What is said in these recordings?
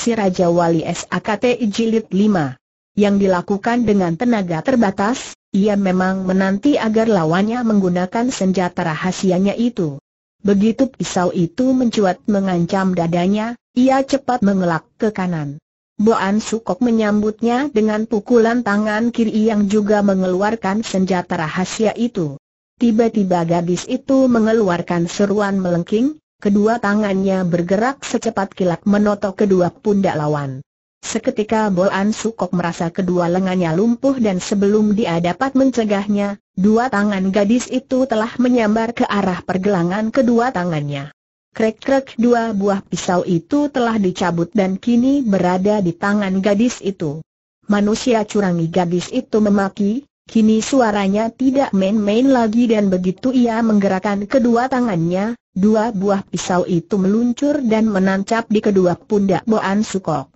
Si Raja Wali SAKT Jilid 5. Yang dilakukan dengan tenaga terbatas, ia memang menanti agar lawannya menggunakan senjata rahasianya itu. Begitu pisau itu mencuat mengancam dadanya, ia cepat mengelak ke kanan. Boan Sukok menyambutnya dengan pukulan tangan kiri yang juga mengeluarkan senjata rahasia itu. Tiba-tiba gadis itu mengeluarkan seruan melengking, Kedua tangannya bergerak secepat kilat menotok kedua pundak lawan. Seketika Boan Sukok merasa kedua lengannya lumpuh dan sebelum dia dapat mencegahnya, dua tangan gadis itu telah menyambar ke arah pergelangan kedua tangannya. Krek-krek dua buah pisau itu telah dicabut dan kini berada di tangan gadis itu. Manusia curangi gadis itu memaki, Kini suaranya tidak main-main lagi dan begitu ia menggerakkan kedua tangannya, Dua buah pisau itu meluncur dan menancap di kedua pundak Boan Sukok.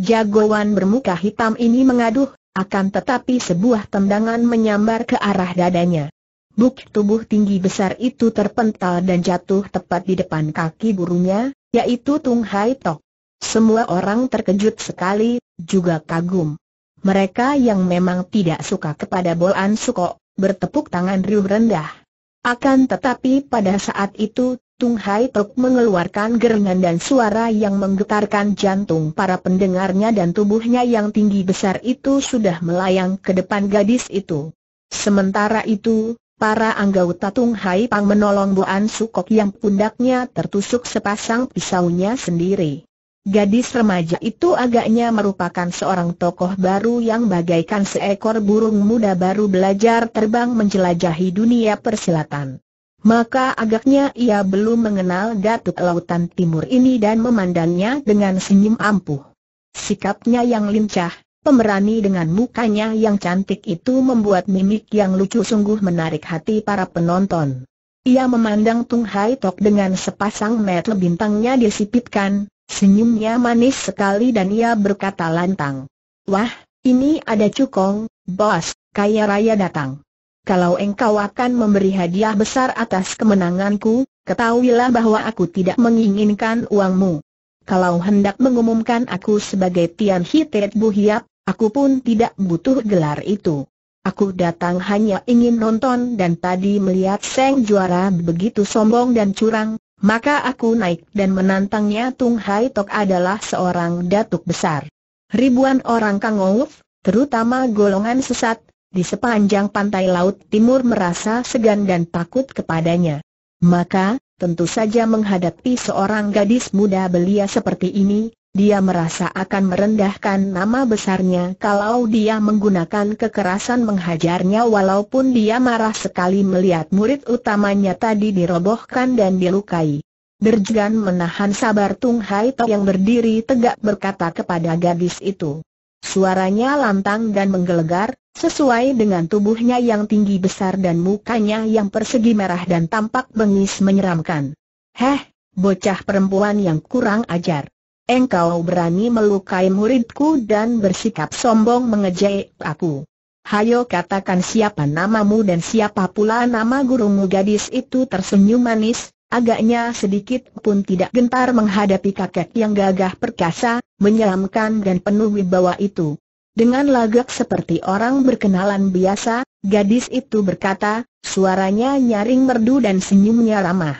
Jagoan bermuka hitam ini mengaduh, akan tetapi sebuah tendangan menyambar ke arah dadanya. Buk tubuh tinggi besar itu terpental dan jatuh tepat di depan kaki burunya, yaitu Tung Hai Tok. Semua orang terkejut sekali, juga kagum. Mereka yang memang tidak suka kepada Boan Sukok bertepuk tangan riuh rendah. Akan tetapi pada saat itu, Tung Hai Tok mengeluarkan gerengan dan suara yang menggetarkan jantung para pendengarnya dan tubuhnya yang tinggi besar itu sudah melayang ke depan gadis itu. Sementara itu, para anggota Tung Hai Pang menolong Bu An Sukok yang pundaknya tertusuk sepasang pisaunya sendiri. Gadis remaja itu agaknya merupakan seorang tokoh baru yang bagaikan seekor burung muda baru belajar terbang menjelajahi dunia persilatan. Maka agaknya ia belum mengenal Datuk Lautan Timur ini dan memandangnya dengan senyum ampuh. Sikapnya yang lincah, pemberani dengan mukanya yang cantik itu membuat mimik yang lucu sungguh menarik hati para penonton. Ia memandang Tung Hai Tok dengan sepasang mata bintangnya disipitkan, Senyumnya manis sekali dan ia berkata lantang. Wah, ini ada cukong, bos, kaya raya datang. Kalau engkau akan memberi hadiah besar atas kemenanganku, ketahuilah bahwa aku tidak menginginkan uangmu. Kalau hendak mengumumkan aku sebagai Tian Hitet Buhiap, aku pun tidak butuh gelar itu. Aku datang hanya ingin nonton dan tadi melihat Seng juara begitu sombong dan curang, maka aku naik dan menantangnya Tung Hai Tok adalah seorang datuk besar. Ribuan orang Kang Ouf, terutama golongan sesat, di sepanjang pantai laut timur merasa segan dan takut kepadanya. Maka, tentu saja menghadapi seorang gadis muda belia seperti ini, dia merasa akan merendahkan nama besarnya kalau dia menggunakan kekerasan menghajarnya walaupun dia marah sekali melihat murid utamanya tadi dirobohkan dan dilukai. Derjan menahan sabar Tung Hai Tok yang berdiri tegak berkata kepada gadis itu. Suaranya lantang dan menggelegar, sesuai dengan tubuhnya yang tinggi besar dan mukanya yang persegi merah dan tampak bengis menyeramkan. Heh, bocah perempuan yang kurang ajar. Engkau berani melukai muridku dan bersikap sombong mengejek aku. Hayo katakan siapa namamu dan siapa pula nama gurumu gadis itu tersenyum manis, agaknya sedikit pun tidak gentar menghadapi kakek yang gagah perkasa, menyeramkan dan penuh wibawa itu. Dengan lagak seperti orang berkenalan biasa, gadis itu berkata, suaranya nyaring merdu dan senyumnya ramah.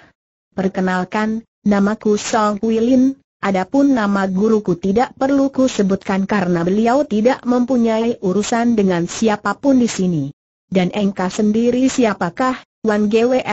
Perkenalkan, namaku Song Kui Adapun nama guruku tidak perlu ku sebutkan karena beliau tidak mempunyai urusan dengan siapapun di sini. Dan engkau sendiri siapakah, Wan Gwe,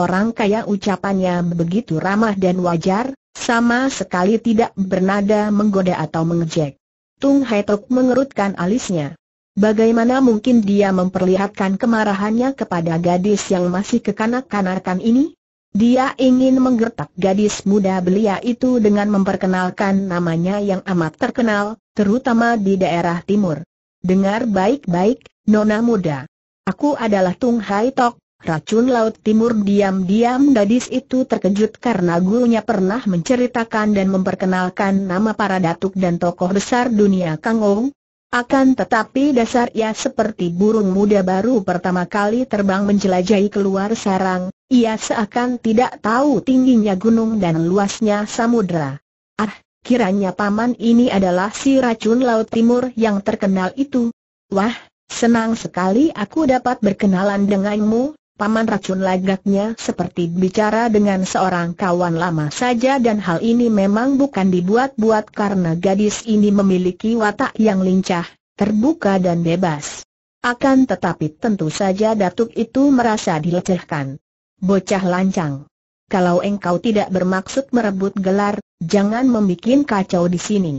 orang kaya ucapannya begitu ramah dan wajar, sama sekali tidak bernada menggoda atau mengejek. Tung Hai Tok mengerutkan alisnya. Bagaimana mungkin dia memperlihatkan kemarahannya kepada gadis yang masih kekanak-kanakan ini? Dia ingin menggertak gadis muda belia itu dengan memperkenalkan namanya yang amat terkenal, terutama di daerah timur. Dengar baik-baik, Nona muda. Aku adalah Tung Hai Tok, racun laut timur diam-diam gadis itu terkejut karena gurunya pernah menceritakan dan memperkenalkan nama para datuk dan tokoh besar dunia Kangong, akan tetapi dasar ia seperti burung muda baru pertama kali terbang menjelajahi keluar sarang, ia seakan tidak tahu tingginya gunung dan luasnya samudera. Ah, kiranya paman ini adalah si racun laut timur yang terkenal itu. Wah, senang sekali aku dapat berkenalan denganmu, Paman racun lagaknya seperti bicara dengan seorang kawan lama saja dan hal ini memang bukan dibuat-buat karena gadis ini memiliki watak yang lincah, terbuka dan bebas. Akan tetapi tentu saja Datuk itu merasa dilecehkan. Bocah lancang. Kalau engkau tidak bermaksud merebut gelar, jangan membuat kacau di sini.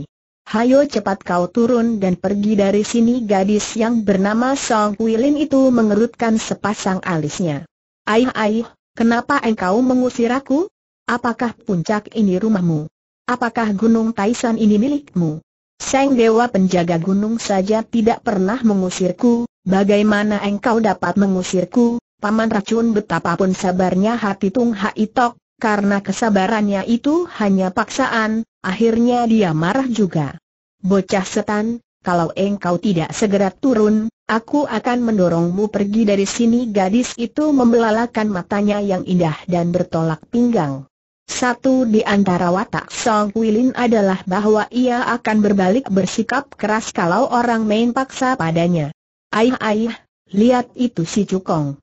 Hayo cepat kau turun dan pergi dari sini gadis yang bernama Song Wilin itu mengerutkan sepasang alisnya. Aih aih, kenapa engkau mengusir aku? Apakah puncak ini rumahmu? Apakah gunung Taishan ini milikmu? Sang Dewa penjaga gunung saja tidak pernah mengusirku, bagaimana engkau dapat mengusirku? Paman racun betapapun sabarnya hati Tung Haitok, karena kesabarannya itu hanya paksaan, Akhirnya dia marah juga. Bocah setan, kalau engkau tidak segera turun, aku akan mendorongmu pergi dari sini Gadis itu membelalakan matanya yang indah dan bertolak pinggang Satu di antara watak Song Wilin adalah bahwa ia akan berbalik bersikap keras kalau orang main paksa padanya Aih aih, lihat itu si Cukong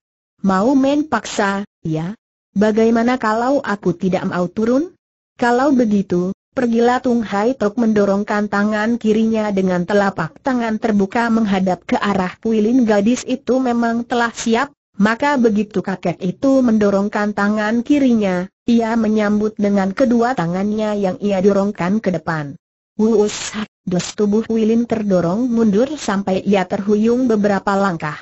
Mau main paksa, ya? Bagaimana kalau aku tidak mau turun? Kalau begitu, Pergilah Tung Hai Tok mendorongkan tangan kirinya dengan telapak tangan terbuka menghadap ke arah kuilin gadis itu memang telah siap, maka begitu kakek itu mendorongkan tangan kirinya, ia menyambut dengan kedua tangannya yang ia dorongkan ke depan. Wuus, dos tubuh Wilin terdorong mundur sampai ia terhuyung beberapa langkah.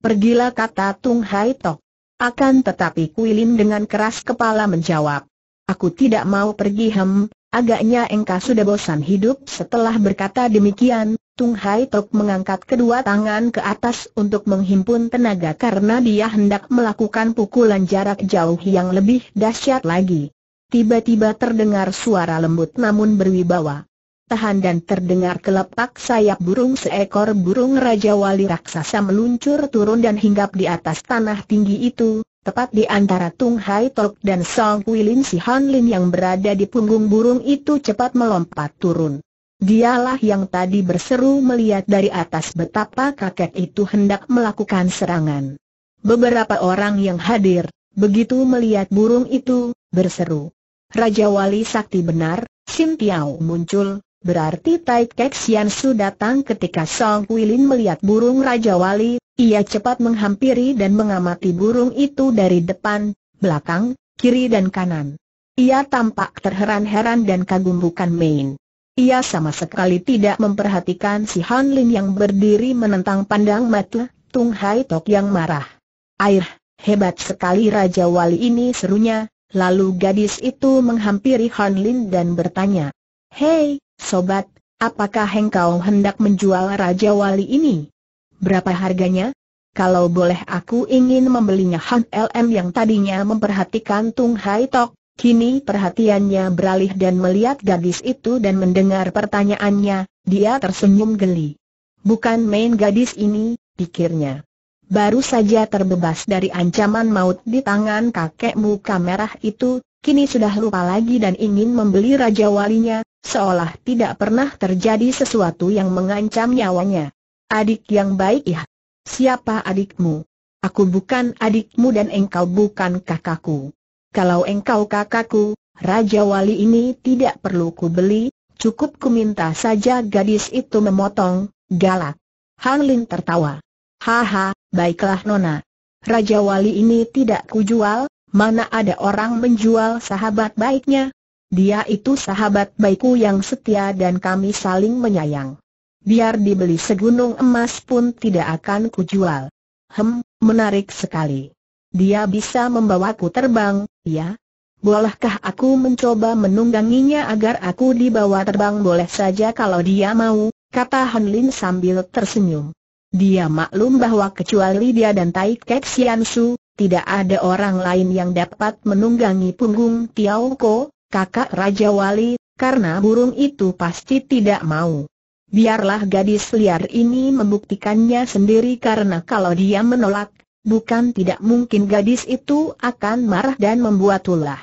Pergilah kata Tung Hai Tok. Akan tetapi Kuilin dengan keras kepala menjawab. Aku tidak mau pergi hem, Agaknya engkau sudah bosan hidup setelah berkata demikian, Tung Hai Tok mengangkat kedua tangan ke atas untuk menghimpun tenaga karena dia hendak melakukan pukulan jarak jauh yang lebih dahsyat lagi. Tiba-tiba terdengar suara lembut namun berwibawa. Tahan dan terdengar kelepak sayap burung seekor burung Raja Wali Raksasa meluncur turun dan hinggap di atas tanah tinggi itu, Tepat di antara Tung Hai Tok dan Song Wilin si Han Lin yang berada di punggung burung itu cepat melompat turun. Dialah yang tadi berseru melihat dari atas betapa kakek itu hendak melakukan serangan. Beberapa orang yang hadir, begitu melihat burung itu, berseru. Raja Wali Sakti benar, Sim Tiao muncul, Berarti Tai Kek Sian Su datang ketika Song Wilin melihat burung Raja Wali, ia cepat menghampiri dan mengamati burung itu dari depan, belakang, kiri dan kanan. Ia tampak terheran-heran dan kagum bukan main. Ia sama sekali tidak memperhatikan si Han Lin yang berdiri menentang pandang mata Tung Hai Tok yang marah. Air, hebat sekali Raja Wali ini serunya, lalu gadis itu menghampiri Han Lin dan bertanya. Hei, Sobat, apakah engkau hendak menjual Raja Wali ini? Berapa harganya? Kalau boleh aku ingin membelinya Han LM yang tadinya memperhatikan Tung Hai Tok, kini perhatiannya beralih dan melihat gadis itu dan mendengar pertanyaannya, dia tersenyum geli. Bukan main gadis ini, pikirnya. Baru saja terbebas dari ancaman maut di tangan kakekmu kamerah itu, kini sudah lupa lagi dan ingin membeli Raja Walinya, seolah tidak pernah terjadi sesuatu yang mengancam nyawanya. Adik yang baik ya. Siapa adikmu? Aku bukan adikmu dan engkau bukan kakakku. Kalau engkau kakakku, Raja Wali ini tidak perlu ku beli, cukup ku minta saja gadis itu memotong, galak. Han Lin tertawa. Haha, baiklah Nona. Raja Wali ini tidak kujual mana ada orang menjual sahabat baiknya? Dia itu sahabat baikku yang setia dan kami saling menyayang. Biar dibeli segunung emas pun tidak akan kujual. Hem, menarik sekali. Dia bisa membawaku terbang, ya? Bolehkah aku mencoba menungganginya agar aku dibawa terbang boleh saja kalau dia mau, kata Han Lin sambil tersenyum. Dia maklum bahwa kecuali dia dan Tai Kek Sian Su, tidak ada orang lain yang dapat menunggangi punggung Tiao Ko, kakak Raja Wali, karena burung itu pasti tidak mau. Biarlah gadis liar ini membuktikannya sendiri karena kalau dia menolak, bukan tidak mungkin gadis itu akan marah dan membuat ulah.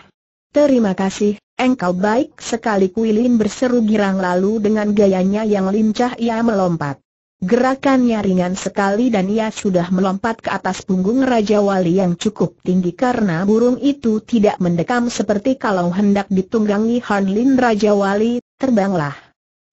Terima kasih, engkau baik sekali Kuilin berseru girang lalu dengan gayanya yang lincah ia melompat. Gerakannya ringan sekali dan ia sudah melompat ke atas punggung Raja Wali yang cukup tinggi karena burung itu tidak mendekam seperti kalau hendak ditunggangi Hanlin Raja Wali, terbanglah.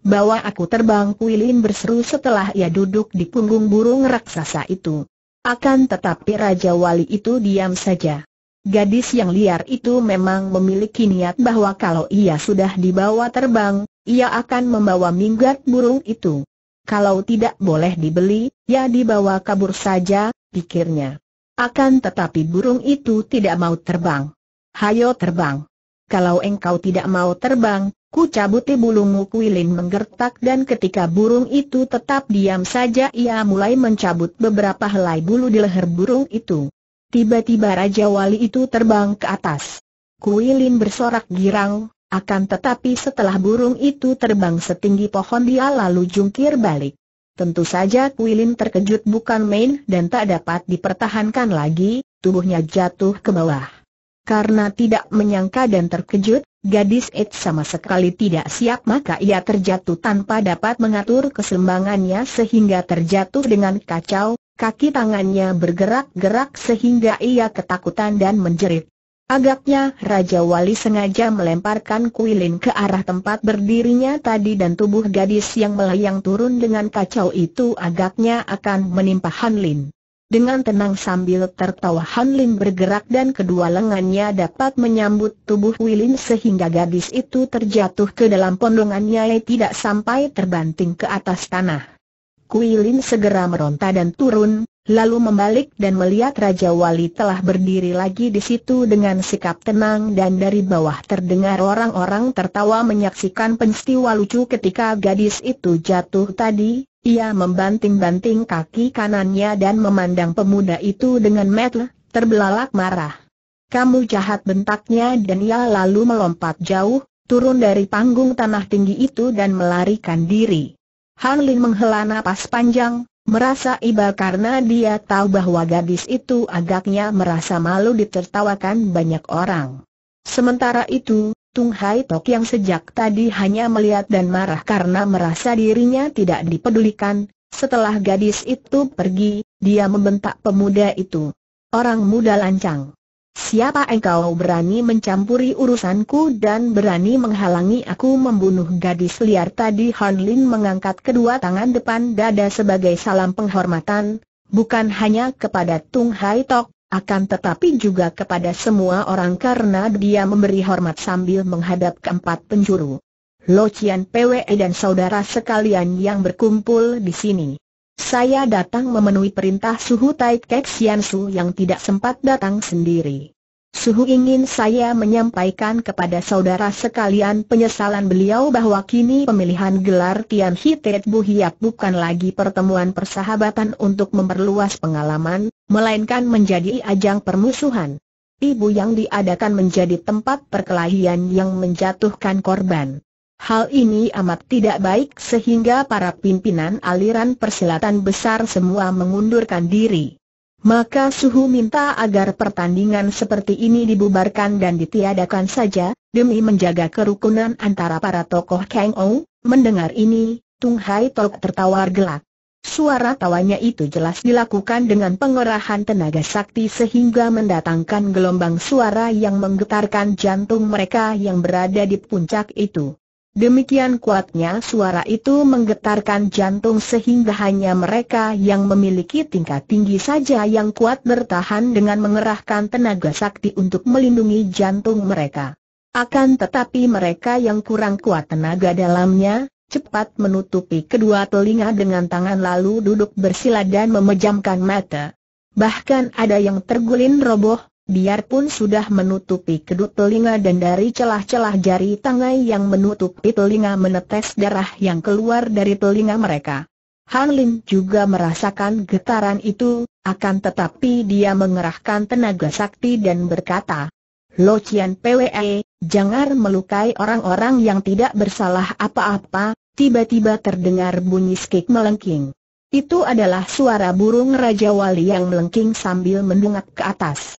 Bawa aku terbang Kuilin berseru setelah ia duduk di punggung burung raksasa itu. Akan tetapi Raja Wali itu diam saja. Gadis yang liar itu memang memiliki niat bahwa kalau ia sudah dibawa terbang, ia akan membawa minggat burung itu. Kalau tidak boleh dibeli, ya dibawa kabur saja, pikirnya. Akan tetapi burung itu tidak mau terbang. Hayo terbang. Kalau engkau tidak mau terbang, ku cabuti bulungmu kuilin menggertak dan ketika burung itu tetap diam saja ia mulai mencabut beberapa helai bulu di leher burung itu. Tiba-tiba Raja Wali itu terbang ke atas. Kuilin bersorak girang, akan tetapi setelah burung itu terbang setinggi pohon dia lalu jungkir balik. Tentu saja Kuilin terkejut bukan main dan tak dapat dipertahankan lagi, tubuhnya jatuh ke bawah. Karena tidak menyangka dan terkejut, gadis itu sama sekali tidak siap maka ia terjatuh tanpa dapat mengatur keseimbangannya sehingga terjatuh dengan kacau, kaki tangannya bergerak-gerak sehingga ia ketakutan dan menjerit. Agaknya Raja Wali sengaja melemparkan kuilin ke arah tempat berdirinya tadi dan tubuh gadis yang melayang turun dengan kacau itu agaknya akan menimpa Han Lin. Dengan tenang sambil tertawa Han Lin bergerak dan kedua lengannya dapat menyambut tubuh Wilin sehingga gadis itu terjatuh ke dalam pondongannya tidak sampai terbanting ke atas tanah. Kuilin segera meronta dan turun, lalu membalik dan melihat Raja Wali telah berdiri lagi di situ dengan sikap tenang dan dari bawah terdengar orang-orang tertawa menyaksikan peristiwa lucu ketika gadis itu jatuh tadi, ia membanting-banting kaki kanannya dan memandang pemuda itu dengan metel, terbelalak marah. Kamu jahat bentaknya dan ia lalu melompat jauh, turun dari panggung tanah tinggi itu dan melarikan diri. Han Lin menghela napas panjang, merasa iba karena dia tahu bahwa gadis itu agaknya merasa malu ditertawakan banyak orang. Sementara itu, Tung Hai Tok yang sejak tadi hanya melihat dan marah karena merasa dirinya tidak dipedulikan, setelah gadis itu pergi, dia membentak pemuda itu. Orang muda lancang. Siapa engkau berani mencampuri urusanku dan berani menghalangi aku membunuh gadis liar tadi Han Lin mengangkat kedua tangan depan dada sebagai salam penghormatan, bukan hanya kepada Tung Hai Tok, akan tetapi juga kepada semua orang karena dia memberi hormat sambil menghadap keempat penjuru. Lo Chian, PWE dan saudara sekalian yang berkumpul di sini. Saya datang memenuhi perintah Suhu Tai Kek Sian Su yang tidak sempat datang sendiri. Suhu ingin saya menyampaikan kepada saudara sekalian penyesalan beliau bahwa kini pemilihan gelar Tian Hitet Bu Hiap bukan lagi pertemuan persahabatan untuk memperluas pengalaman, melainkan menjadi ajang permusuhan. Ibu yang diadakan menjadi tempat perkelahian yang menjatuhkan korban. Hal ini amat tidak baik sehingga para pimpinan aliran persilatan besar semua mengundurkan diri. Maka Suhu minta agar pertandingan seperti ini dibubarkan dan ditiadakan saja, demi menjaga kerukunan antara para tokoh Kang Ou. Mendengar ini, Tung Hai Tok tertawa gelak. Suara tawanya itu jelas dilakukan dengan pengerahan tenaga sakti sehingga mendatangkan gelombang suara yang menggetarkan jantung mereka yang berada di puncak itu. Demikian kuatnya suara itu menggetarkan jantung sehingga hanya mereka yang memiliki tingkat tinggi saja yang kuat bertahan dengan mengerahkan tenaga sakti untuk melindungi jantung mereka. Akan tetapi mereka yang kurang kuat tenaga dalamnya, cepat menutupi kedua telinga dengan tangan lalu duduk bersila dan memejamkan mata. Bahkan ada yang terguling roboh, biarpun sudah menutupi kedut telinga dan dari celah-celah jari tangai yang menutupi telinga menetes darah yang keluar dari telinga mereka. Han Lin juga merasakan getaran itu, akan tetapi dia mengerahkan tenaga sakti dan berkata, Lo Cian PWE, jangan melukai orang-orang yang tidak bersalah apa-apa, tiba-tiba terdengar bunyi skik melengking. Itu adalah suara burung Raja Wali yang melengking sambil mendungak ke atas.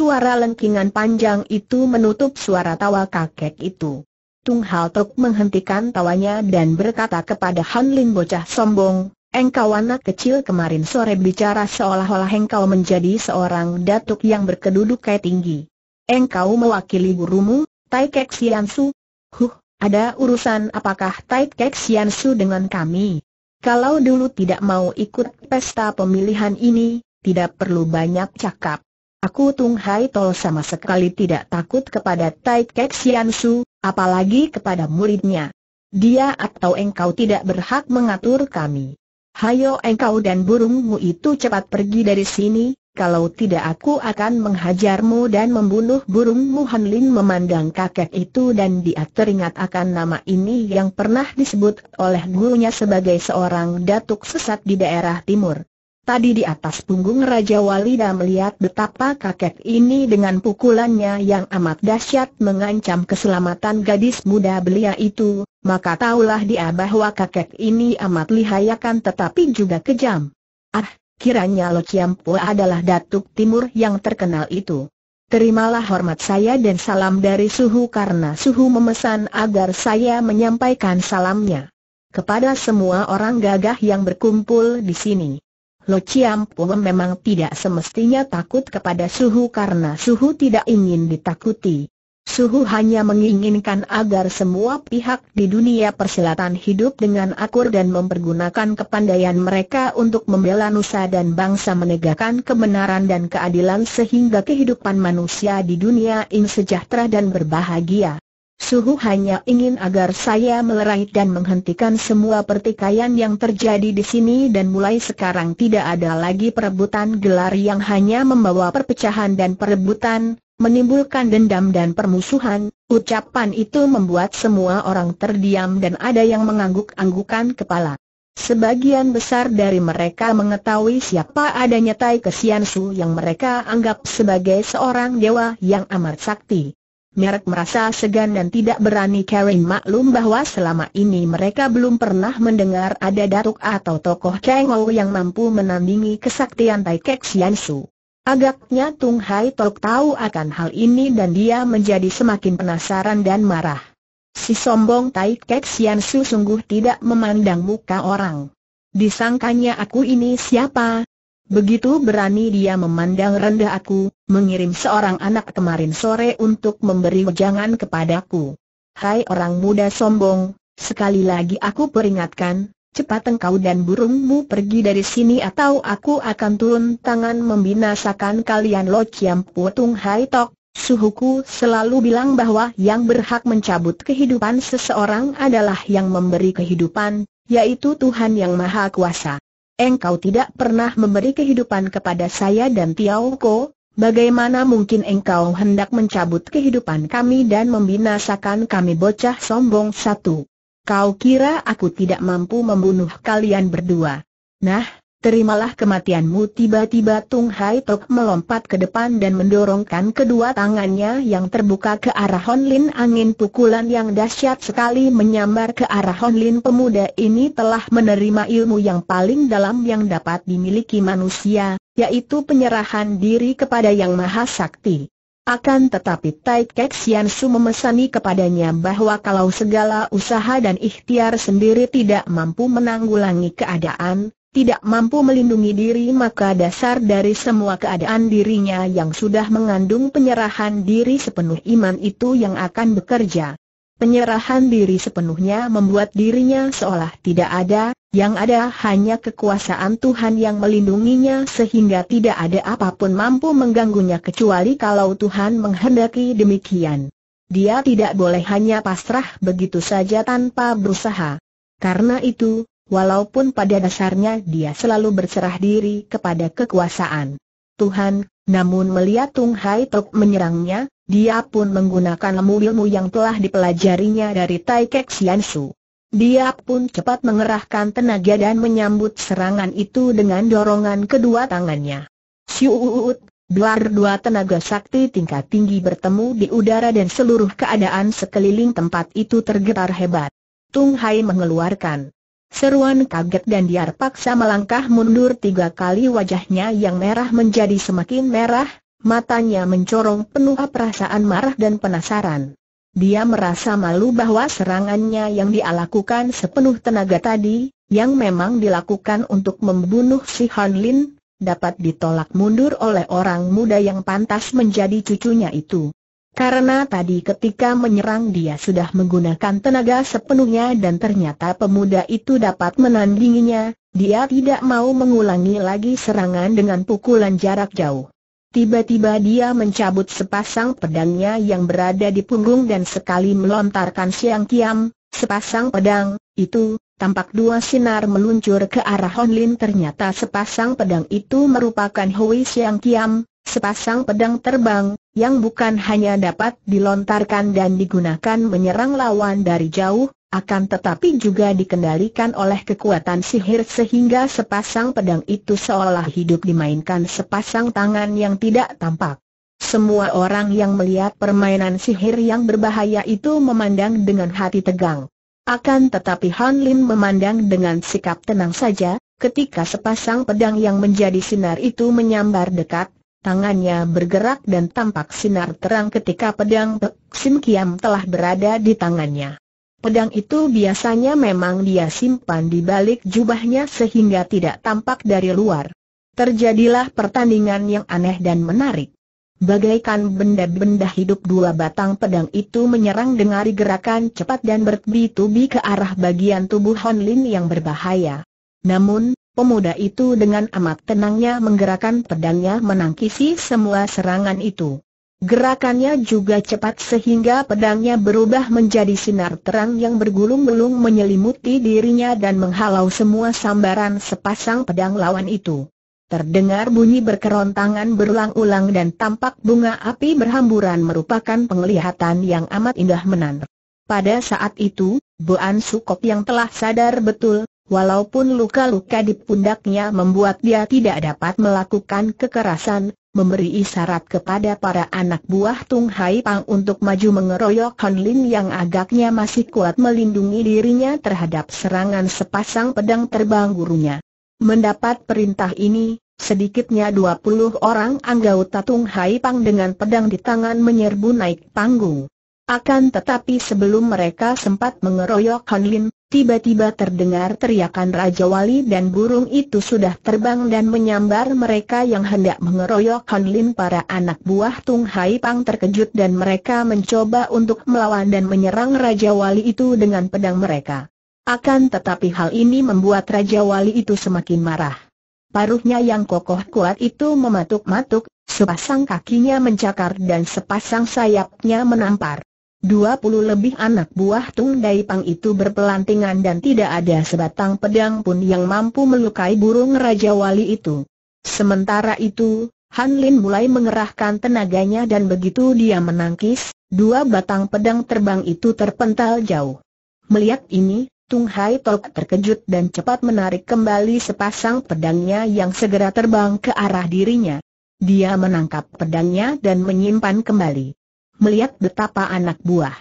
Suara lengkingan panjang itu menutup suara tawa kakek itu. Tung Hal Tok menghentikan tawanya dan berkata kepada Han Lin bocah sombong, Engkau anak kecil kemarin sore bicara seolah-olah engkau menjadi seorang datuk yang berkedudukan tinggi. Engkau mewakili gurumu, Tai Kek Sian Su. Huh, ada urusan apakah Tai Kek Sian Su dengan kami? Kalau dulu tidak mau ikut pesta pemilihan ini, tidak perlu banyak cakap. Aku Tung Hai Tol sama sekali tidak takut kepada Tai Kek Sian Su, apalagi kepada muridnya. Dia atau engkau tidak berhak mengatur kami. Hayo engkau dan burungmu itu cepat pergi dari sini, kalau tidak aku akan menghajarmu dan membunuh burungmu Han Lin memandang kakek itu dan dia teringat akan nama ini yang pernah disebut oleh gurunya sebagai seorang datuk sesat di daerah timur. Tadi di atas punggung Raja Walida melihat betapa kakek ini dengan pukulannya yang amat dahsyat mengancam keselamatan gadis muda belia itu, maka taulah dia bahwa kakek ini amat lihayakan tetapi juga kejam. Ah, kiranya Lo Chiampo adalah datuk timur yang terkenal itu. Terimalah hormat saya dan salam dari Suhu karena Suhu memesan agar saya menyampaikan salamnya kepada semua orang gagah yang berkumpul di sini. Lo Chiam memang tidak semestinya takut kepada Suhu karena Suhu tidak ingin ditakuti. Suhu hanya menginginkan agar semua pihak di dunia persilatan hidup dengan akur dan mempergunakan kepandaian mereka untuk membela nusa dan bangsa menegakkan kebenaran dan keadilan sehingga kehidupan manusia di dunia ini sejahtera dan berbahagia. Suhu hanya ingin agar saya melerai dan menghentikan semua pertikaian yang terjadi di sini dan mulai sekarang tidak ada lagi perebutan gelar yang hanya membawa perpecahan dan perebutan, menimbulkan dendam dan permusuhan, ucapan itu membuat semua orang terdiam dan ada yang mengangguk-anggukan kepala. Sebagian besar dari mereka mengetahui siapa adanya Tai Kesian Su yang mereka anggap sebagai seorang dewa yang amat sakti. Merek merasa segan dan tidak berani Karen maklum bahwa selama ini mereka belum pernah mendengar ada datuk atau tokoh Chengou yang mampu menandingi kesaktian Tai Kek Sian Su. Agaknya Tung Hai Tok tahu akan hal ini dan dia menjadi semakin penasaran dan marah. Si sombong Tai Kek Sian Su sungguh tidak memandang muka orang. Disangkanya aku ini siapa, Begitu berani dia memandang rendah aku, mengirim seorang anak kemarin sore untuk memberi wejangan kepadaku. Hai orang muda sombong, sekali lagi aku peringatkan, cepat engkau dan burungmu pergi dari sini atau aku akan turun tangan membinasakan kalian Lo ciam Putung Hai Tok. Suhuku selalu bilang bahwa yang berhak mencabut kehidupan seseorang adalah yang memberi kehidupan, yaitu Tuhan Yang Maha Kuasa engkau tidak pernah memberi kehidupan kepada saya dan Tiao Ko, bagaimana mungkin engkau hendak mencabut kehidupan kami dan membinasakan kami bocah sombong satu? Kau kira aku tidak mampu membunuh kalian berdua? Nah, terimalah kematianmu tiba-tiba Tung Hai Tok melompat ke depan dan mendorongkan kedua tangannya yang terbuka ke arah Hon Lin angin pukulan yang dahsyat sekali menyambar ke arah Hon Lin pemuda ini telah menerima ilmu yang paling dalam yang dapat dimiliki manusia, yaitu penyerahan diri kepada Yang Maha Sakti. Akan tetapi Tai Kek Sian Su memesani kepadanya bahwa kalau segala usaha dan ikhtiar sendiri tidak mampu menanggulangi keadaan, tidak mampu melindungi diri maka dasar dari semua keadaan dirinya yang sudah mengandung penyerahan diri sepenuh iman itu yang akan bekerja. Penyerahan diri sepenuhnya membuat dirinya seolah tidak ada, yang ada hanya kekuasaan Tuhan yang melindunginya sehingga tidak ada apapun mampu mengganggunya kecuali kalau Tuhan menghendaki demikian. Dia tidak boleh hanya pasrah begitu saja tanpa berusaha. Karena itu, walaupun pada dasarnya dia selalu berserah diri kepada kekuasaan Tuhan, namun melihat Tung Hai Tok menyerangnya, dia pun menggunakan ilmu-ilmu yang telah dipelajarinya dari Tai Kek Sian Su. Dia pun cepat mengerahkan tenaga dan menyambut serangan itu dengan dorongan kedua tangannya. Siuut, blar dua tenaga sakti tingkat tinggi bertemu di udara dan seluruh keadaan sekeliling tempat itu tergetar hebat. Tung Hai mengeluarkan Seruan kaget dan dia paksa melangkah mundur tiga kali wajahnya yang merah menjadi semakin merah, matanya mencorong penuh perasaan marah dan penasaran. Dia merasa malu bahwa serangannya yang dia lakukan sepenuh tenaga tadi, yang memang dilakukan untuk membunuh si Han Lin, dapat ditolak mundur oleh orang muda yang pantas menjadi cucunya itu. Karena tadi ketika menyerang dia sudah menggunakan tenaga sepenuhnya dan ternyata pemuda itu dapat menandinginya, dia tidak mau mengulangi lagi serangan dengan pukulan jarak jauh. Tiba-tiba dia mencabut sepasang pedangnya yang berada di punggung dan sekali melontarkan siang kiam, sepasang pedang, itu, tampak dua sinar meluncur ke arah Honlin ternyata sepasang pedang itu merupakan Hui Siang Kiam, sepasang pedang terbang, yang bukan hanya dapat dilontarkan dan digunakan menyerang lawan dari jauh, akan tetapi juga dikendalikan oleh kekuatan sihir sehingga sepasang pedang itu seolah hidup dimainkan sepasang tangan yang tidak tampak. Semua orang yang melihat permainan sihir yang berbahaya itu memandang dengan hati tegang. Akan tetapi Han Lin memandang dengan sikap tenang saja, ketika sepasang pedang yang menjadi sinar itu menyambar dekat, tangannya bergerak dan tampak sinar terang ketika pedang Pek Sim Kiam telah berada di tangannya. Pedang itu biasanya memang dia simpan di balik jubahnya sehingga tidak tampak dari luar. Terjadilah pertandingan yang aneh dan menarik. Bagaikan benda-benda hidup dua batang pedang itu menyerang dengan gerakan cepat dan bertubi-tubi ke arah bagian tubuh Honlin yang berbahaya. Namun, Pemuda itu dengan amat tenangnya menggerakkan pedangnya menangkisi semua serangan itu. Gerakannya juga cepat sehingga pedangnya berubah menjadi sinar terang yang bergulung-gulung menyelimuti dirinya dan menghalau semua sambaran sepasang pedang lawan itu. Terdengar bunyi berkerontangan berulang-ulang dan tampak bunga api berhamburan merupakan penglihatan yang amat indah menan. Pada saat itu, An Sukop yang telah sadar betul Walaupun luka-luka di pundaknya membuat dia tidak dapat melakukan kekerasan, memberi isyarat kepada para anak buah Tung Hai Pang untuk maju mengeroyok Han Lin yang agaknya masih kuat melindungi dirinya terhadap serangan sepasang pedang terbang gurunya. Mendapat perintah ini, sedikitnya 20 orang anggota Tung Hai Pang dengan pedang di tangan menyerbu naik panggung. Akan tetapi sebelum mereka sempat mengeroyok Han Lin, Tiba-tiba terdengar teriakan Raja Wali dan burung itu sudah terbang dan menyambar mereka yang hendak mengeroyok Han Lin para anak buah Tung Hai Pang terkejut dan mereka mencoba untuk melawan dan menyerang Raja Wali itu dengan pedang mereka. Akan tetapi hal ini membuat Raja Wali itu semakin marah. Paruhnya yang kokoh kuat itu mematuk-matuk, sepasang kakinya mencakar dan sepasang sayapnya menampar. Puluh lebih anak buah Tung Dai Pang itu berpelantingan dan tidak ada sebatang pedang pun yang mampu melukai burung Raja Wali itu. Sementara itu, Han Lin mulai mengerahkan tenaganya dan begitu dia menangkis, dua batang pedang terbang itu terpental jauh. Melihat ini, Tung Hai Tok terkejut dan cepat menarik kembali sepasang pedangnya yang segera terbang ke arah dirinya. Dia menangkap pedangnya dan menyimpan kembali melihat betapa anak buah.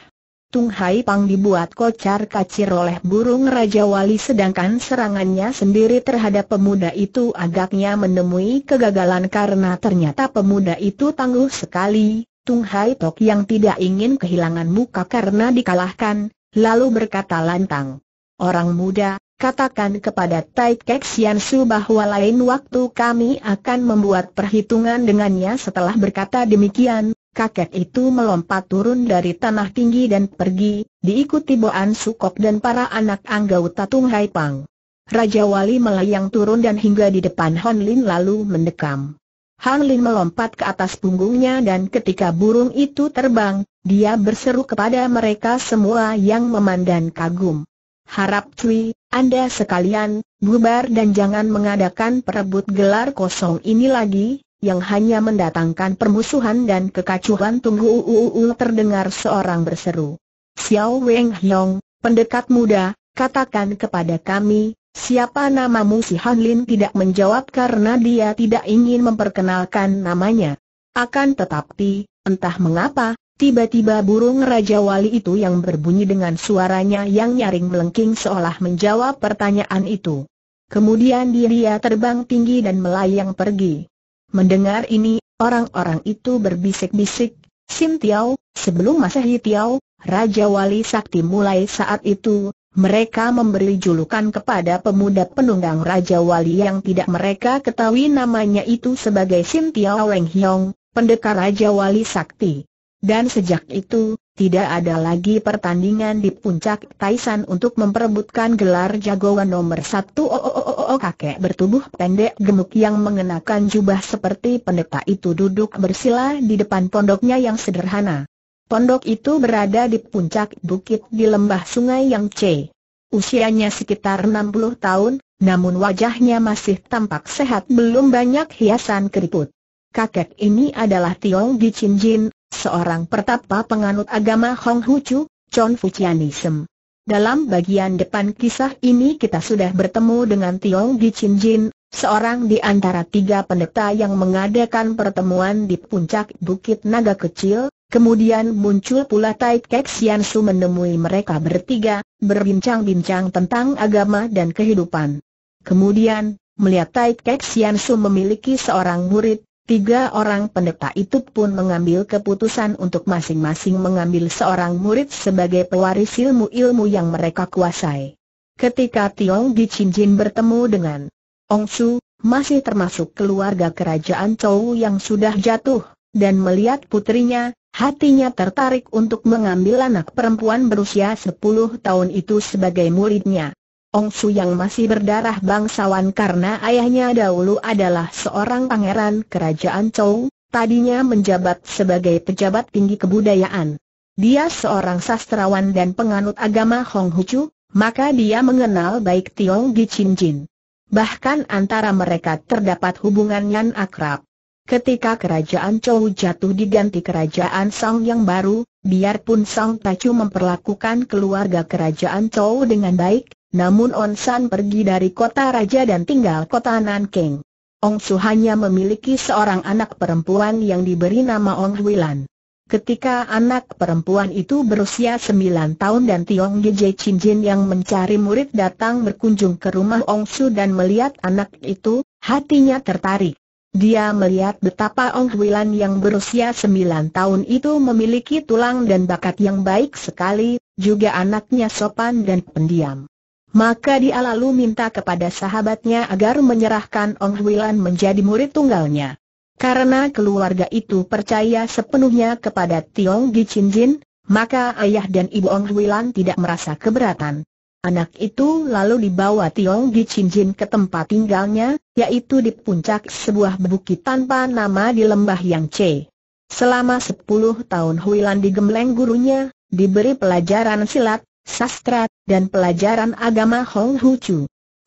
Tung Hai Pang dibuat kocar kacir oleh burung Raja Wali sedangkan serangannya sendiri terhadap pemuda itu agaknya menemui kegagalan karena ternyata pemuda itu tangguh sekali, Tung Hai Tok yang tidak ingin kehilangan muka karena dikalahkan, lalu berkata lantang. Orang muda, katakan kepada Tai Kek Sian Su bahwa lain waktu kami akan membuat perhitungan dengannya setelah berkata demikian, kakek itu melompat turun dari tanah tinggi dan pergi, diikuti Boan Sukok dan para anak anggota Tung Hai Pang. Raja Wali melayang turun dan hingga di depan Hon Lin lalu mendekam. Hon Lin melompat ke atas punggungnya dan ketika burung itu terbang, dia berseru kepada mereka semua yang memandang kagum. Harap Cui, Anda sekalian, bubar dan jangan mengadakan perebut gelar kosong ini lagi, yang hanya mendatangkan permusuhan dan kekacauan tunggu uuuu terdengar seorang berseru. Xiao Weng Hyong, pendekat muda, katakan kepada kami, siapa namamu si Han Lin tidak menjawab karena dia tidak ingin memperkenalkan namanya. Akan tetapi, entah mengapa, tiba-tiba burung Raja Wali itu yang berbunyi dengan suaranya yang nyaring melengking seolah menjawab pertanyaan itu. Kemudian dia terbang tinggi dan melayang pergi. Mendengar ini, orang-orang itu berbisik-bisik, Sim Tiao, sebelum masa Tiao, Raja Wali Sakti mulai saat itu, mereka memberi julukan kepada pemuda penunggang Raja Wali yang tidak mereka ketahui namanya itu sebagai Sim Tiao Weng Hiong, pendekar Raja Wali Sakti. Dan sejak itu, tidak ada lagi pertandingan di puncak Taisan untuk memperebutkan gelar jagoan nomor satu. Oh, oh, oh, oh, kakek bertubuh pendek gemuk yang mengenakan jubah seperti pendeta itu duduk bersila di depan pondoknya yang sederhana. Pondok itu berada di puncak bukit di lembah sungai yang C. Usianya sekitar 60 tahun, namun wajahnya masih tampak sehat belum banyak hiasan keriput. Kakek ini adalah Tiong Gichin Jin, seorang pertapa penganut agama Hong Hu Chon Fujianism. Dalam bagian depan kisah ini kita sudah bertemu dengan Tiong Di Chin Jin, seorang di antara tiga pendeta yang mengadakan pertemuan di puncak Bukit Naga Kecil, kemudian muncul pula Tai Kek Sian Su menemui mereka bertiga, berbincang-bincang tentang agama dan kehidupan. Kemudian, melihat Tai Kek Sian Su memiliki seorang murid, Tiga orang pendeta itu pun mengambil keputusan untuk masing-masing mengambil seorang murid sebagai pewaris ilmu-ilmu yang mereka kuasai. Ketika Tiong Di Jin bertemu dengan Ong Su, masih termasuk keluarga kerajaan Chou yang sudah jatuh, dan melihat putrinya, hatinya tertarik untuk mengambil anak perempuan berusia 10 tahun itu sebagai muridnya. Ong Su yang masih berdarah bangsawan karena ayahnya dahulu adalah seorang pangeran kerajaan Chou, tadinya menjabat sebagai pejabat tinggi kebudayaan. Dia seorang sastrawan dan penganut agama Hong Hucu, maka dia mengenal baik Tiong Gi Chin Jin. Bahkan antara mereka terdapat hubungan yang akrab. Ketika kerajaan Chou jatuh diganti kerajaan Song yang baru, biarpun Song Tachu memperlakukan keluarga kerajaan Chou dengan baik, namun Onsan pergi dari kota raja dan tinggal kota Nanking. Ong Su hanya memiliki seorang anak perempuan yang diberi nama Ong Huilan. Ketika anak perempuan itu berusia sembilan tahun dan Tiong Geje Chin Jin yang mencari murid datang berkunjung ke rumah Ong Su dan melihat anak itu, hatinya tertarik. Dia melihat betapa Ong Huilan yang berusia sembilan tahun itu memiliki tulang dan bakat yang baik sekali, juga anaknya sopan dan pendiam maka dia lalu minta kepada sahabatnya agar menyerahkan Ong Huilan menjadi murid tunggalnya. Karena keluarga itu percaya sepenuhnya kepada Tiong Jin, maka ayah dan ibu Ong Huilan tidak merasa keberatan. Anak itu lalu dibawa Tiong Jin ke tempat tinggalnya, yaitu di puncak sebuah bukit tanpa nama di lembah yang C. Selama sepuluh tahun Huilan digembleng gurunya, diberi pelajaran silat, sastra, dan pelajaran agama Hong Hu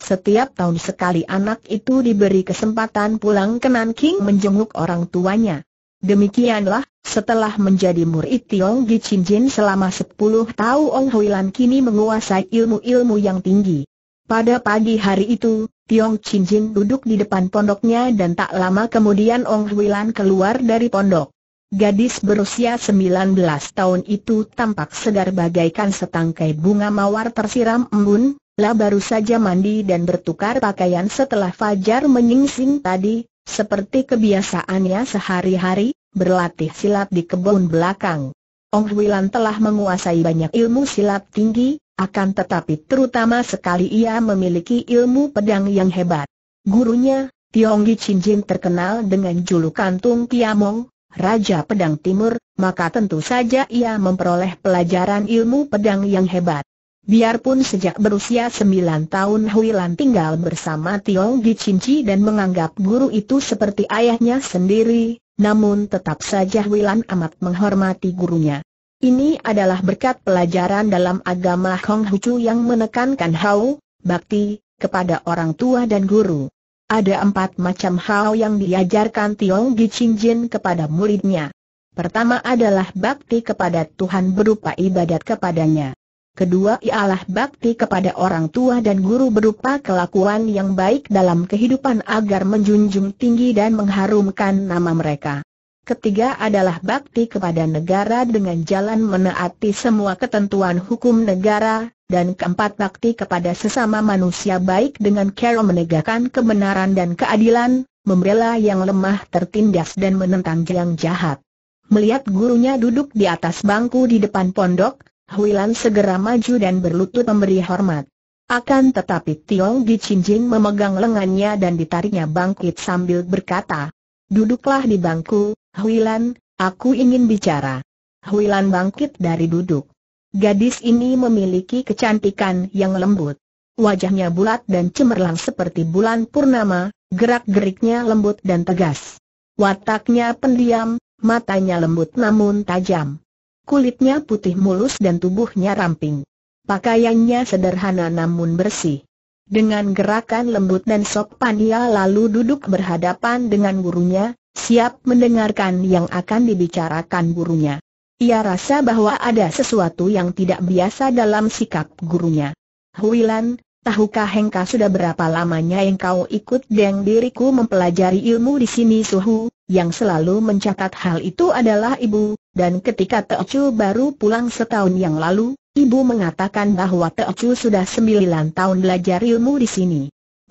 Setiap tahun sekali anak itu diberi kesempatan pulang ke Nanking menjenguk orang tuanya. Demikianlah, setelah menjadi murid Tiong Gi Chin Jin selama 10 tahun Ong Hui Lan kini menguasai ilmu-ilmu yang tinggi. Pada pagi hari itu, Tiong Chin Jin duduk di depan pondoknya dan tak lama kemudian Ong Hui Lan keluar dari pondok. Gadis berusia 19 tahun itu tampak segar bagaikan setangkai bunga mawar tersiram embun, lah baru saja mandi dan bertukar pakaian setelah Fajar menyingsing tadi, seperti kebiasaannya sehari-hari, berlatih silat di kebun belakang. Ong Wilan telah menguasai banyak ilmu silat tinggi, akan tetapi terutama sekali ia memiliki ilmu pedang yang hebat. Gurunya, Tiong Gi Chin Jin terkenal dengan julukan Tung Tiamong, Raja Pedang Timur, maka tentu saja ia memperoleh pelajaran ilmu pedang yang hebat. Biarpun sejak berusia sembilan tahun Hui tinggal bersama Tiong Gicinci dan menganggap guru itu seperti ayahnya sendiri, namun tetap saja Hui amat menghormati gurunya. Ini adalah berkat pelajaran dalam agama Hong Hucu yang menekankan hau, bakti, kepada orang tua dan guru. Ada empat macam hal yang diajarkan Tiong Gicing Jin kepada muridnya. Pertama adalah bakti kepada Tuhan berupa ibadat kepadanya. Kedua ialah bakti kepada orang tua dan guru berupa kelakuan yang baik dalam kehidupan agar menjunjung tinggi dan mengharumkan nama mereka. Ketiga adalah bakti kepada negara dengan jalan menaati semua ketentuan hukum negara, dan keempat bakti kepada sesama manusia baik dengan cara menegakkan kebenaran dan keadilan, membela yang lemah tertindas dan menentang yang jahat. Melihat gurunya duduk di atas bangku di depan pondok, Huilan segera maju dan berlutut memberi hormat. Akan tetapi Tiong Di cincin memegang lengannya dan ditariknya bangkit sambil berkata, Duduklah di bangku, Huilan, aku ingin bicara. Huilan bangkit dari duduk. Gadis ini memiliki kecantikan yang lembut. Wajahnya bulat dan cemerlang seperti bulan purnama, gerak-geriknya lembut dan tegas. Wataknya pendiam, matanya lembut namun tajam. Kulitnya putih mulus dan tubuhnya ramping. Pakaiannya sederhana namun bersih. Dengan gerakan lembut dan sopan ia lalu duduk berhadapan dengan gurunya, siap mendengarkan yang akan dibicarakan gurunya. Ia rasa bahwa ada sesuatu yang tidak biasa dalam sikap gurunya. Huilan, tahukah Hengka sudah berapa lamanya engkau ikut deng diriku mempelajari ilmu di sini suhu, yang selalu mencatat hal itu adalah ibu, dan ketika Teocu baru pulang setahun yang lalu, ibu mengatakan bahwa Teocu sudah sembilan tahun belajar ilmu di sini.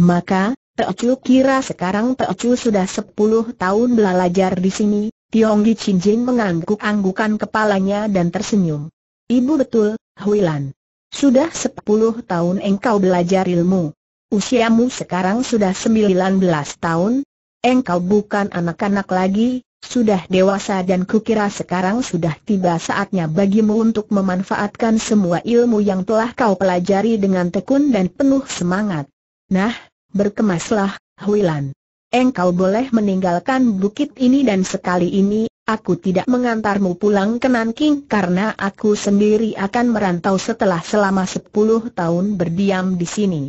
Maka, Teocu kira sekarang Teocu sudah sepuluh tahun belajar di sini, Tiong Di Chin Jin mengangguk-anggukan kepalanya dan tersenyum. Ibu betul, Huilan. Sudah sepuluh tahun engkau belajar ilmu. Usiamu sekarang sudah sembilan belas tahun. Engkau bukan anak-anak lagi, sudah dewasa dan kukira sekarang sudah tiba saatnya bagimu untuk memanfaatkan semua ilmu yang telah kau pelajari dengan tekun dan penuh semangat. Nah, berkemaslah, Huilan engkau boleh meninggalkan bukit ini dan sekali ini, aku tidak mengantarmu pulang ke Nanking karena aku sendiri akan merantau setelah selama 10 tahun berdiam di sini.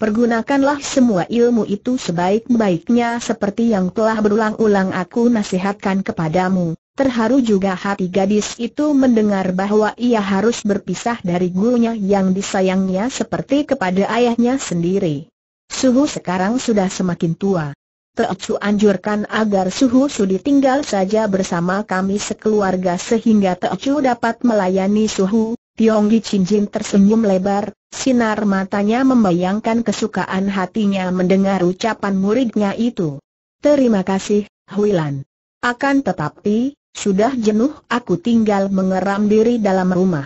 Pergunakanlah semua ilmu itu sebaik-baiknya seperti yang telah berulang-ulang aku nasihatkan kepadamu. Terharu juga hati gadis itu mendengar bahwa ia harus berpisah dari gurunya yang disayangnya seperti kepada ayahnya sendiri. Suhu sekarang sudah semakin tua. Teocu anjurkan agar Suhu Sudi tinggal saja bersama kami sekeluarga sehingga Teocu dapat melayani Suhu. Tionggi Cinjin tersenyum lebar, sinar matanya membayangkan kesukaan hatinya mendengar ucapan muridnya itu. Terima kasih, Huilan. Akan tetapi, sudah jenuh aku tinggal mengeram diri dalam rumah.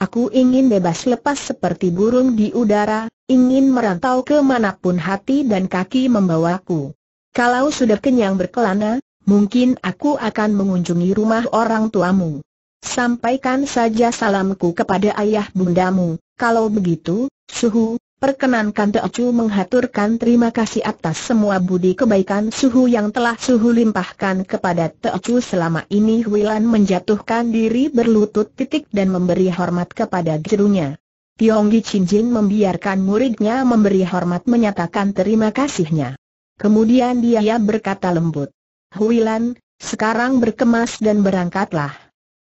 Aku ingin bebas lepas seperti burung di udara, ingin merantau kemanapun hati dan kaki membawaku. Kalau sudah kenyang berkelana, mungkin aku akan mengunjungi rumah orang tuamu. Sampaikan saja salamku kepada ayah bundamu, kalau begitu, suhu, perkenankan Teocu menghaturkan terima kasih atas semua budi kebaikan suhu yang telah suhu limpahkan kepada Teocu selama ini Huilan menjatuhkan diri berlutut titik dan memberi hormat kepada jerunya. Tionggi Chinjin membiarkan muridnya memberi hormat menyatakan terima kasihnya. Kemudian dia berkata lembut. Huilan, sekarang berkemas dan berangkatlah.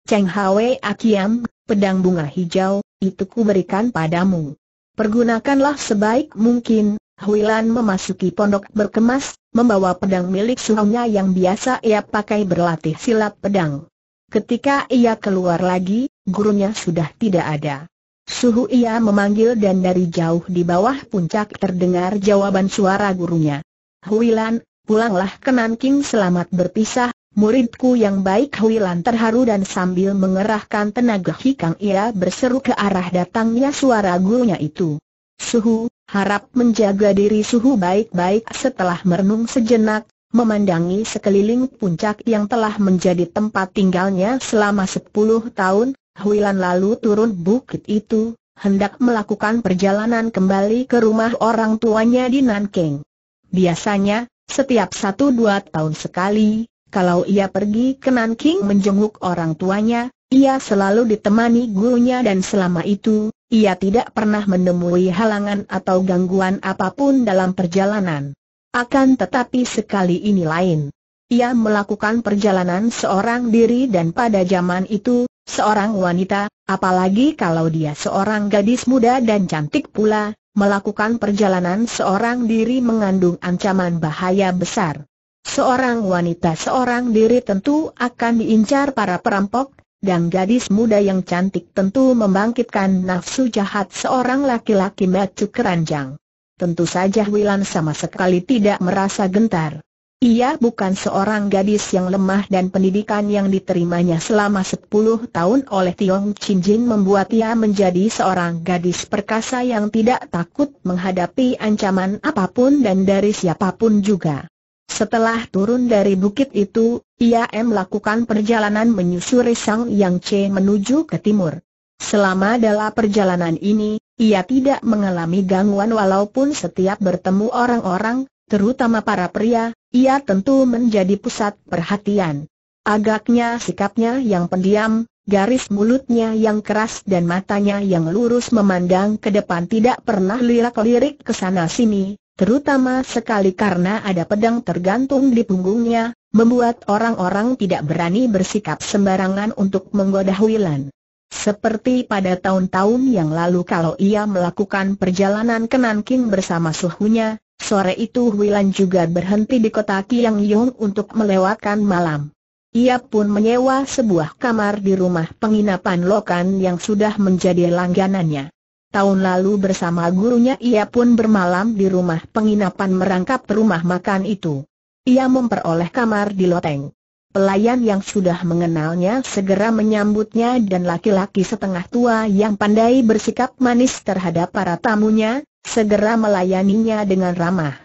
Cheng Hwe Akiam, pedang bunga hijau, itu kuberikan padamu. Pergunakanlah sebaik mungkin. Huilan memasuki pondok berkemas, membawa pedang milik suhunya yang biasa ia pakai berlatih silat pedang. Ketika ia keluar lagi, gurunya sudah tidak ada. Suhu ia memanggil dan dari jauh di bawah puncak terdengar jawaban suara gurunya. Huilan, pulanglah ke Nanking selamat berpisah, muridku yang baik Huilan terharu dan sambil mengerahkan tenaga hikang ia berseru ke arah datangnya suara gurunya itu. Suhu, harap menjaga diri Suhu baik-baik setelah merenung sejenak, memandangi sekeliling puncak yang telah menjadi tempat tinggalnya selama sepuluh tahun, Huilan lalu turun bukit itu, hendak melakukan perjalanan kembali ke rumah orang tuanya di Nanking. Biasanya, setiap satu dua tahun sekali, kalau ia pergi ke Nanking menjenguk orang tuanya, ia selalu ditemani gurunya dan selama itu, ia tidak pernah menemui halangan atau gangguan apapun dalam perjalanan. Akan tetapi sekali ini lain. Ia melakukan perjalanan seorang diri dan pada zaman itu, seorang wanita, apalagi kalau dia seorang gadis muda dan cantik pula, melakukan perjalanan seorang diri mengandung ancaman bahaya besar. Seorang wanita seorang diri tentu akan diincar para perampok, dan gadis muda yang cantik tentu membangkitkan nafsu jahat seorang laki-laki macu keranjang. Tentu saja Wilan sama sekali tidak merasa gentar. Ia bukan seorang gadis yang lemah dan pendidikan yang diterimanya selama 10 tahun oleh Tiong Chin Jin membuat ia menjadi seorang gadis perkasa yang tidak takut menghadapi ancaman apapun dan dari siapapun juga. Setelah turun dari bukit itu, ia melakukan perjalanan menyusuri Sang Yang Che menuju ke timur. Selama dalam perjalanan ini, ia tidak mengalami gangguan walaupun setiap bertemu orang-orang, terutama para pria, ia tentu menjadi pusat perhatian. Agaknya sikapnya yang pendiam, garis mulutnya yang keras dan matanya yang lurus memandang ke depan tidak pernah lirak-lirik ke sana sini, terutama sekali karena ada pedang tergantung di punggungnya, membuat orang-orang tidak berani bersikap sembarangan untuk menggoda Huilan. Seperti pada tahun-tahun yang lalu kalau ia melakukan perjalanan ke Nanking bersama suhunya, Sore itu Huilan juga berhenti di kota Kiang Yong untuk melewatkan malam. Ia pun menyewa sebuah kamar di rumah penginapan Lokan yang sudah menjadi langganannya. Tahun lalu bersama gurunya ia pun bermalam di rumah penginapan merangkap rumah makan itu. Ia memperoleh kamar di loteng. Pelayan yang sudah mengenalnya segera menyambutnya dan laki-laki setengah tua yang pandai bersikap manis terhadap para tamunya, segera melayaninya dengan ramah.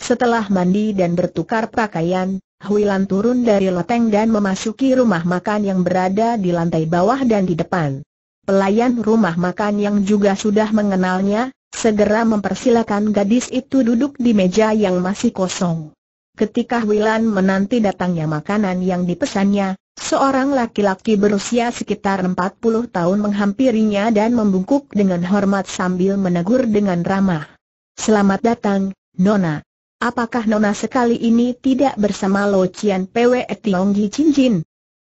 Setelah mandi dan bertukar pakaian, Huilan turun dari loteng dan memasuki rumah makan yang berada di lantai bawah dan di depan. Pelayan rumah makan yang juga sudah mengenalnya, segera mempersilakan gadis itu duduk di meja yang masih kosong. Ketika Huilan menanti datangnya makanan yang dipesannya, Seorang laki-laki berusia sekitar 40 tahun menghampirinya dan membungkuk dengan hormat sambil menegur dengan ramah. Selamat datang, Nona. Apakah Nona sekali ini tidak bersama Lo Cian Pwe Tiong Ji Chin Jin?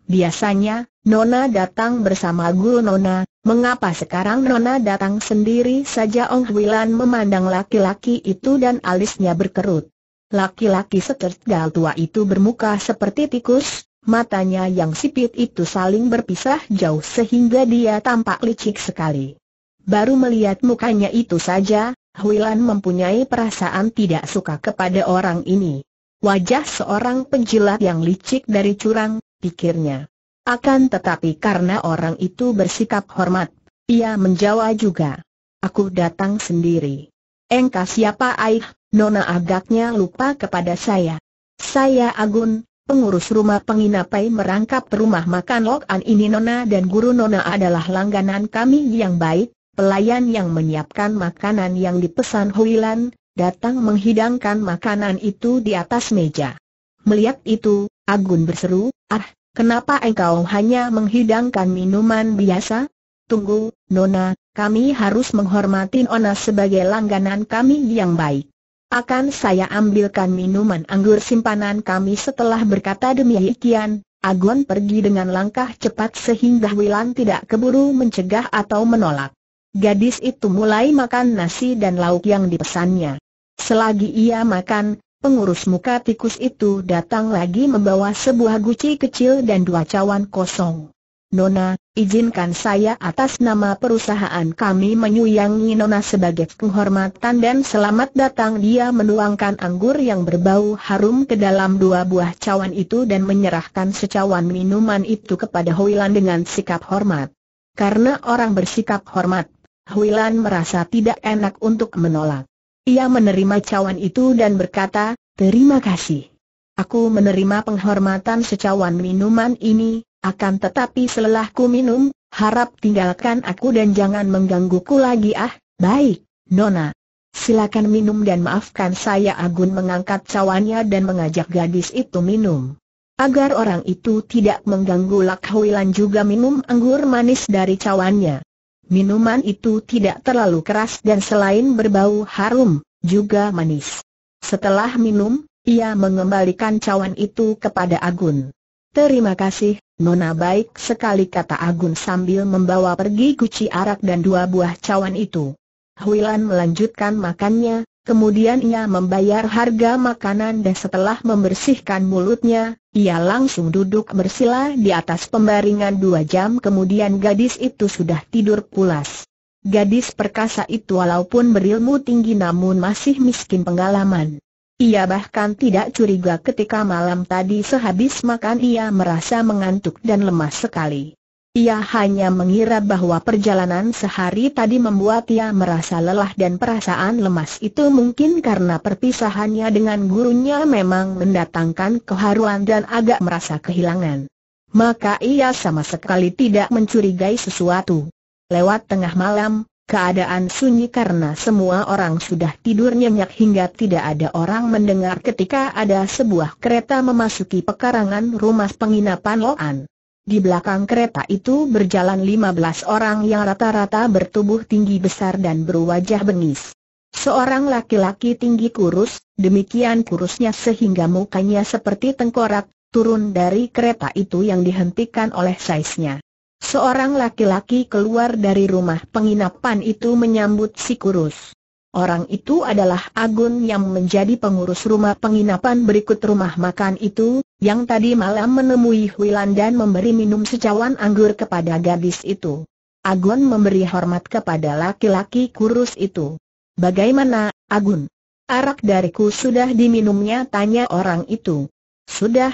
Biasanya, Nona datang bersama Guru Nona, mengapa sekarang Nona datang sendiri saja Ong Huilan memandang laki-laki itu dan alisnya berkerut. Laki-laki setergal tua itu bermuka seperti tikus, matanya yang sipit itu saling berpisah jauh sehingga dia tampak licik sekali. Baru melihat mukanya itu saja, Huilan mempunyai perasaan tidak suka kepada orang ini. Wajah seorang penjilat yang licik dari curang, pikirnya. Akan tetapi karena orang itu bersikap hormat, ia menjawab juga. Aku datang sendiri. Engkau siapa Aih, Nona agaknya lupa kepada saya. Saya Agun, Pengurus rumah penginapai merangkap rumah makan Lok An ini Nona dan guru Nona adalah langganan kami yang baik, pelayan yang menyiapkan makanan yang dipesan Huilan, datang menghidangkan makanan itu di atas meja. Melihat itu, Agun berseru, ah, kenapa engkau hanya menghidangkan minuman biasa? Tunggu, Nona, kami harus menghormati Nona sebagai langganan kami yang baik. Akan saya ambilkan minuman anggur simpanan kami setelah berkata demikian, Agon pergi dengan langkah cepat sehingga Wilan tidak keburu mencegah atau menolak. Gadis itu mulai makan nasi dan lauk yang dipesannya. Selagi ia makan, pengurus muka tikus itu datang lagi membawa sebuah guci kecil dan dua cawan kosong. Nona, Izinkan saya atas nama perusahaan kami menyuyangi Nona sebagai penghormatan dan selamat datang dia menuangkan anggur yang berbau harum ke dalam dua buah cawan itu dan menyerahkan secawan minuman itu kepada Huilan dengan sikap hormat. Karena orang bersikap hormat, Huilan merasa tidak enak untuk menolak. Ia menerima cawan itu dan berkata, terima kasih. Aku menerima penghormatan secawan minuman ini, akan tetapi selelahku minum, harap tinggalkan aku dan jangan menggangguku lagi ah, baik, Nona. Silakan minum dan maafkan saya Agun mengangkat cawannya dan mengajak gadis itu minum. Agar orang itu tidak mengganggu Lakhuilan juga minum anggur manis dari cawannya. Minuman itu tidak terlalu keras dan selain berbau harum, juga manis. Setelah minum, ia mengembalikan cawan itu kepada Agun. Terima kasih, Nona baik sekali kata Agun sambil membawa pergi kuci arak dan dua buah cawan itu. Huilan melanjutkan makannya, Kemudian ia membayar harga makanan dan setelah membersihkan mulutnya, ia langsung duduk bersila di atas pembaringan dua jam kemudian gadis itu sudah tidur pulas. Gadis perkasa itu walaupun berilmu tinggi namun masih miskin pengalaman. Ia bahkan tidak curiga ketika malam tadi sehabis makan ia merasa mengantuk dan lemas sekali. Ia hanya mengira bahwa perjalanan sehari tadi membuat ia merasa lelah dan perasaan lemas itu mungkin karena perpisahannya dengan gurunya memang mendatangkan keharuan dan agak merasa kehilangan. Maka ia sama sekali tidak mencurigai sesuatu. Lewat tengah malam, Keadaan sunyi karena semua orang sudah tidur nyenyak hingga tidak ada orang mendengar ketika ada sebuah kereta memasuki pekarangan rumah penginapan Loan. Di belakang kereta itu berjalan 15 orang yang rata-rata bertubuh tinggi besar dan berwajah bengis. Seorang laki-laki tinggi kurus, demikian kurusnya sehingga mukanya seperti tengkorak, turun dari kereta itu yang dihentikan oleh saisnya. Seorang laki-laki keluar dari rumah penginapan itu menyambut si kurus. Orang itu adalah Agun yang menjadi pengurus rumah penginapan berikut rumah makan itu, yang tadi malam menemui Huilan dan memberi minum secawan anggur kepada gadis itu. Agun memberi hormat kepada laki-laki kurus itu. Bagaimana, Agun? Arak dariku sudah diminumnya tanya orang itu. Sudah,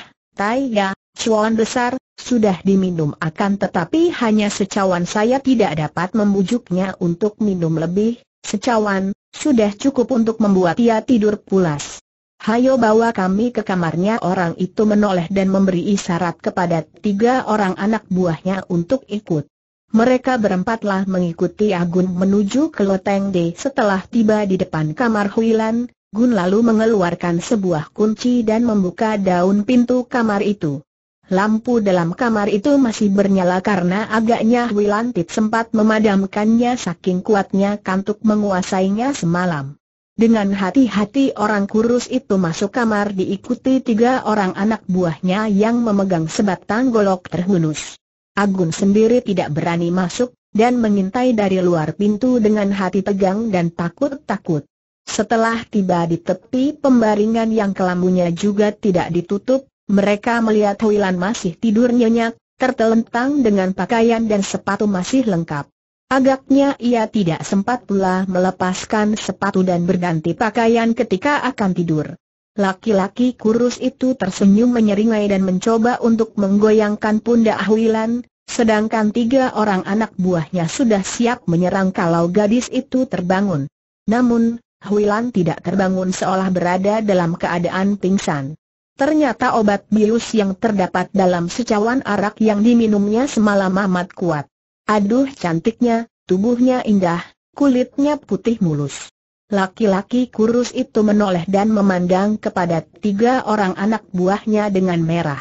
ya, cuan besar, sudah diminum akan tetapi hanya secawan saya tidak dapat membujuknya untuk minum lebih, secawan, sudah cukup untuk membuat ia tidur pulas. Hayo bawa kami ke kamarnya orang itu menoleh dan memberi isyarat kepada tiga orang anak buahnya untuk ikut. Mereka berempatlah mengikuti Agun menuju ke loteng D. Setelah tiba di depan kamar Huilan, Gun lalu mengeluarkan sebuah kunci dan membuka daun pintu kamar itu. Lampu dalam kamar itu masih bernyala karena agaknya Wilantit sempat memadamkannya saking kuatnya kantuk menguasainya semalam. Dengan hati-hati orang kurus itu masuk kamar diikuti tiga orang anak buahnya yang memegang sebatang golok terhunus. Agun sendiri tidak berani masuk, dan mengintai dari luar pintu dengan hati tegang dan takut-takut. Setelah tiba di tepi pembaringan yang kelambunya juga tidak ditutup, mereka melihat Huilan masih tidur nyenyak, tertelentang dengan pakaian dan sepatu masih lengkap. Agaknya ia tidak sempat pula melepaskan sepatu dan berganti pakaian ketika akan tidur. Laki-laki kurus itu tersenyum menyeringai dan mencoba untuk menggoyangkan pundak Huilan, sedangkan tiga orang anak buahnya sudah siap menyerang kalau gadis itu terbangun. Namun, Huilan tidak terbangun seolah berada dalam keadaan pingsan. Ternyata obat bius yang terdapat dalam secawan arak yang diminumnya semalam amat kuat. Aduh cantiknya, tubuhnya indah, kulitnya putih mulus. Laki-laki kurus itu menoleh dan memandang kepada tiga orang anak buahnya dengan merah.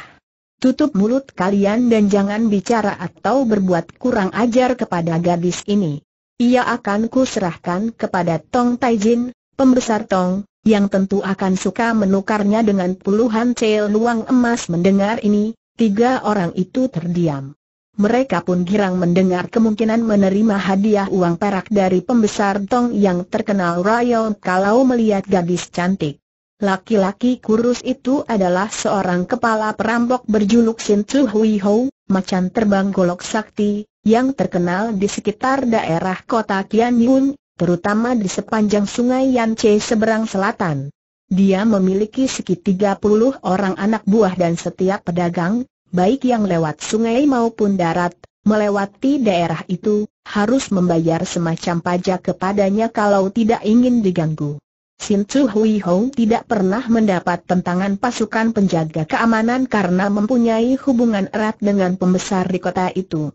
Tutup mulut kalian dan jangan bicara atau berbuat kurang ajar kepada gadis ini. Ia akan kuserahkan kepada Tong Taijin, pembesar Tong, yang tentu akan suka menukarnya dengan puluhan cel luang emas mendengar ini, tiga orang itu terdiam. Mereka pun girang mendengar kemungkinan menerima hadiah uang perak dari pembesar Tong yang terkenal Rayon kalau melihat gadis cantik. Laki-laki kurus itu adalah seorang kepala perampok berjuluk Sin Tzu Hui Ho, macan terbang golok sakti, yang terkenal di sekitar daerah kota Kian Yun, terutama di sepanjang sungai Yangtze seberang selatan. Dia memiliki sekitar 30 orang anak buah dan setiap pedagang, baik yang lewat sungai maupun darat, melewati daerah itu, harus membayar semacam pajak kepadanya kalau tidak ingin diganggu. Sin Chu Hui Hong tidak pernah mendapat tentangan pasukan penjaga keamanan karena mempunyai hubungan erat dengan pembesar di kota itu.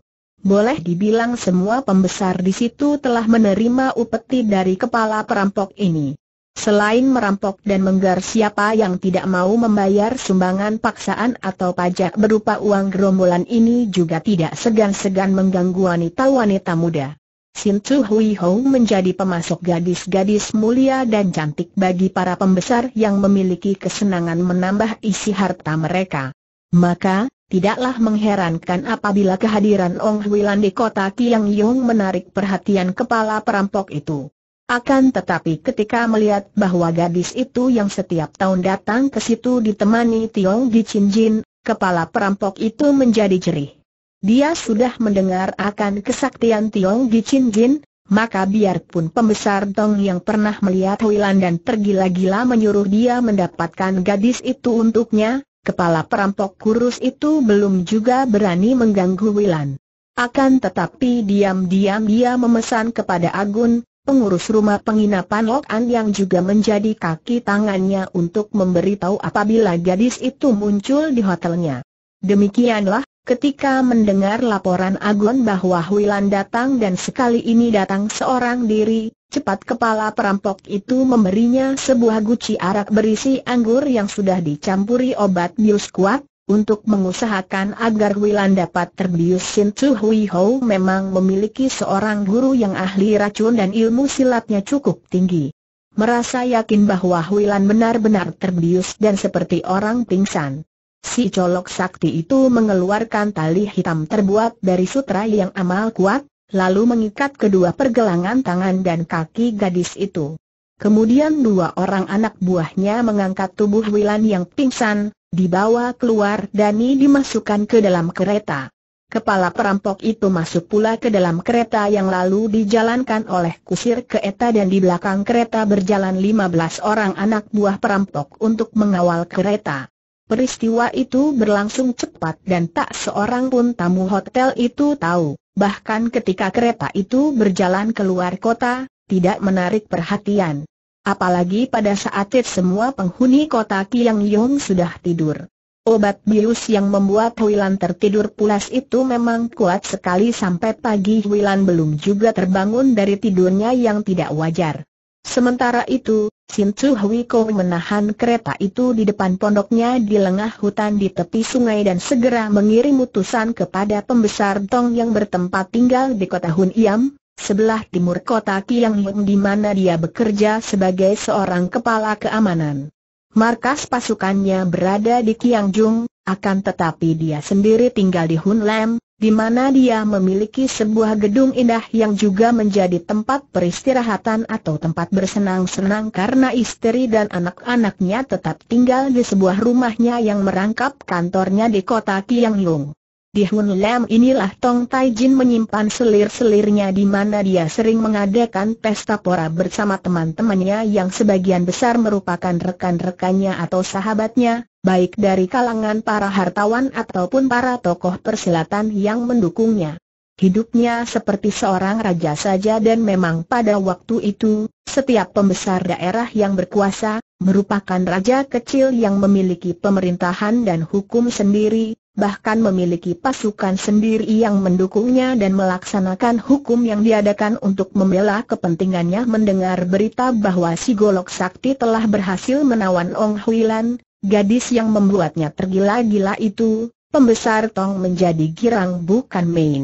Boleh dibilang semua pembesar di situ telah menerima upeti dari kepala perampok ini. Selain merampok dan menggar siapa yang tidak mau membayar sumbangan paksaan atau pajak berupa uang gerombolan ini juga tidak segan-segan mengganggu wanita-wanita muda. Sin Tzu Hui Hong menjadi pemasok gadis-gadis mulia dan cantik bagi para pembesar yang memiliki kesenangan menambah isi harta mereka. Maka, Tidaklah mengherankan apabila kehadiran Ong Huilan di kota Kiang Yong menarik perhatian kepala perampok itu. Akan tetapi ketika melihat bahwa gadis itu yang setiap tahun datang ke situ ditemani Tiong Gichin Jin, kepala perampok itu menjadi jerih. Dia sudah mendengar akan kesaktian Tiong Gichin Jin, maka biarpun pembesar Tong yang pernah melihat Huilan dan tergila-gila menyuruh dia mendapatkan gadis itu untuknya, kepala perampok kurus itu belum juga berani mengganggu Wilan. Akan tetapi diam-diam dia memesan kepada Agun, pengurus rumah penginapan Lok An yang juga menjadi kaki tangannya untuk memberitahu apabila gadis itu muncul di hotelnya. Demikianlah, ketika mendengar laporan Agun bahwa Wilan datang dan sekali ini datang seorang diri, Cepat kepala perampok itu memberinya sebuah guci arak berisi anggur yang sudah dicampuri obat bius kuat, untuk mengusahakan agar Wilan dapat terbius Sin Tzu Hui Ho memang memiliki seorang guru yang ahli racun dan ilmu silatnya cukup tinggi. Merasa yakin bahwa Wilan benar-benar terbius dan seperti orang pingsan. Si colok sakti itu mengeluarkan tali hitam terbuat dari sutra yang amal kuat, lalu mengikat kedua pergelangan tangan dan kaki gadis itu. Kemudian dua orang anak buahnya mengangkat tubuh Wilan yang pingsan, dibawa keluar dan dimasukkan ke dalam kereta. Kepala perampok itu masuk pula ke dalam kereta yang lalu dijalankan oleh kusir ke Eta dan di belakang kereta berjalan 15 orang anak buah perampok untuk mengawal kereta. Peristiwa itu berlangsung cepat dan tak seorang pun tamu hotel itu tahu. Bahkan ketika kereta itu berjalan keluar kota, tidak menarik perhatian. Apalagi pada saat itu semua penghuni kota Kiang Yong sudah tidur. Obat bius yang membuat Huilan tertidur pulas itu memang kuat sekali sampai pagi Huilan belum juga terbangun dari tidurnya yang tidak wajar. Sementara itu, Sin Tzu Hwi Ko menahan kereta itu di depan pondoknya di lengah hutan di tepi sungai dan segera mengirim utusan kepada pembesar Tong yang bertempat tinggal di kota Hun Iam, sebelah timur kota Kiang Yung di mana dia bekerja sebagai seorang kepala keamanan. Markas pasukannya berada di Kiang Jung, akan tetapi dia sendiri tinggal di Hun Lam, di mana dia memiliki sebuah gedung indah yang juga menjadi tempat peristirahatan atau tempat bersenang-senang karena istri dan anak-anaknya tetap tinggal di sebuah rumahnya yang merangkap kantornya di kota Tianglong. Di Hun Lam inilah Tong Tai Jin menyimpan selir-selirnya di mana dia sering mengadakan pesta pora bersama teman-temannya yang sebagian besar merupakan rekan-rekannya atau sahabatnya, baik dari kalangan para hartawan ataupun para tokoh persilatan yang mendukungnya. Hidupnya seperti seorang raja saja dan memang pada waktu itu, setiap pembesar daerah yang berkuasa, merupakan raja kecil yang memiliki pemerintahan dan hukum sendiri, bahkan memiliki pasukan sendiri yang mendukungnya dan melaksanakan hukum yang diadakan untuk membela kepentingannya mendengar berita bahwa si Golok Sakti telah berhasil menawan Ong Huilan, gadis yang membuatnya tergila-gila itu, pembesar Tong menjadi girang bukan main.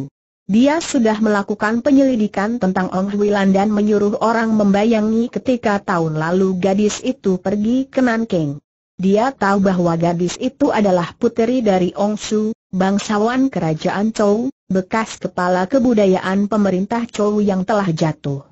Dia sudah melakukan penyelidikan tentang Ong Huilan dan menyuruh orang membayangi ketika tahun lalu gadis itu pergi ke Nanking. Dia tahu bahwa gadis itu adalah puteri dari Ong Su, bangsawan kerajaan Chou, bekas kepala kebudayaan pemerintah Chou yang telah jatuh.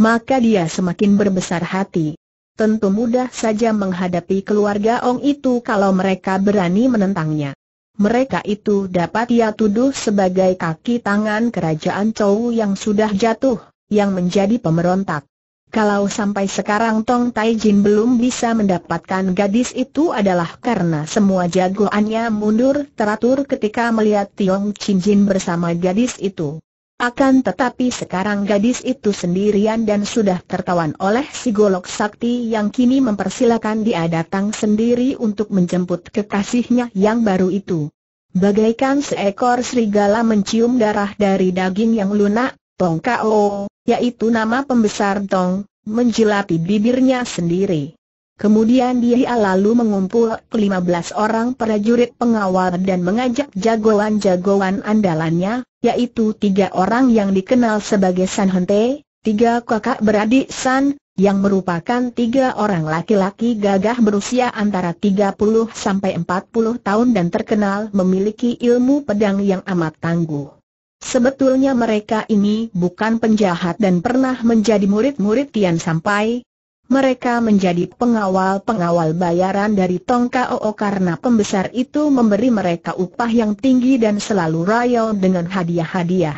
Maka dia semakin berbesar hati. Tentu mudah saja menghadapi keluarga Ong itu kalau mereka berani menentangnya. Mereka itu dapat ia tuduh sebagai kaki tangan kerajaan Chou yang sudah jatuh, yang menjadi pemberontak. Kalau sampai sekarang Tong Tai Jin belum bisa mendapatkan gadis itu adalah karena semua jagoannya mundur teratur ketika melihat Tiong Chin Jin bersama gadis itu. Akan tetapi sekarang gadis itu sendirian dan sudah tertawan oleh si golok sakti yang kini mempersilakan dia datang sendiri untuk menjemput kekasihnya yang baru itu. Bagaikan seekor serigala mencium darah dari daging yang lunak, Tong Kao yaitu nama pembesar Tong, menjilati bibirnya sendiri. Kemudian dia lalu mengumpul 15 orang prajurit pengawal dan mengajak jagoan-jagoan andalannya, yaitu tiga orang yang dikenal sebagai San Hente, tiga kakak beradik San, yang merupakan tiga orang laki-laki gagah berusia antara 30 sampai 40 tahun dan terkenal memiliki ilmu pedang yang amat tangguh. Sebetulnya mereka ini bukan penjahat dan pernah menjadi murid-murid Tian Sampai. Mereka menjadi pengawal-pengawal bayaran dari Tongka Oo karena pembesar itu memberi mereka upah yang tinggi dan selalu royal dengan hadiah-hadiah.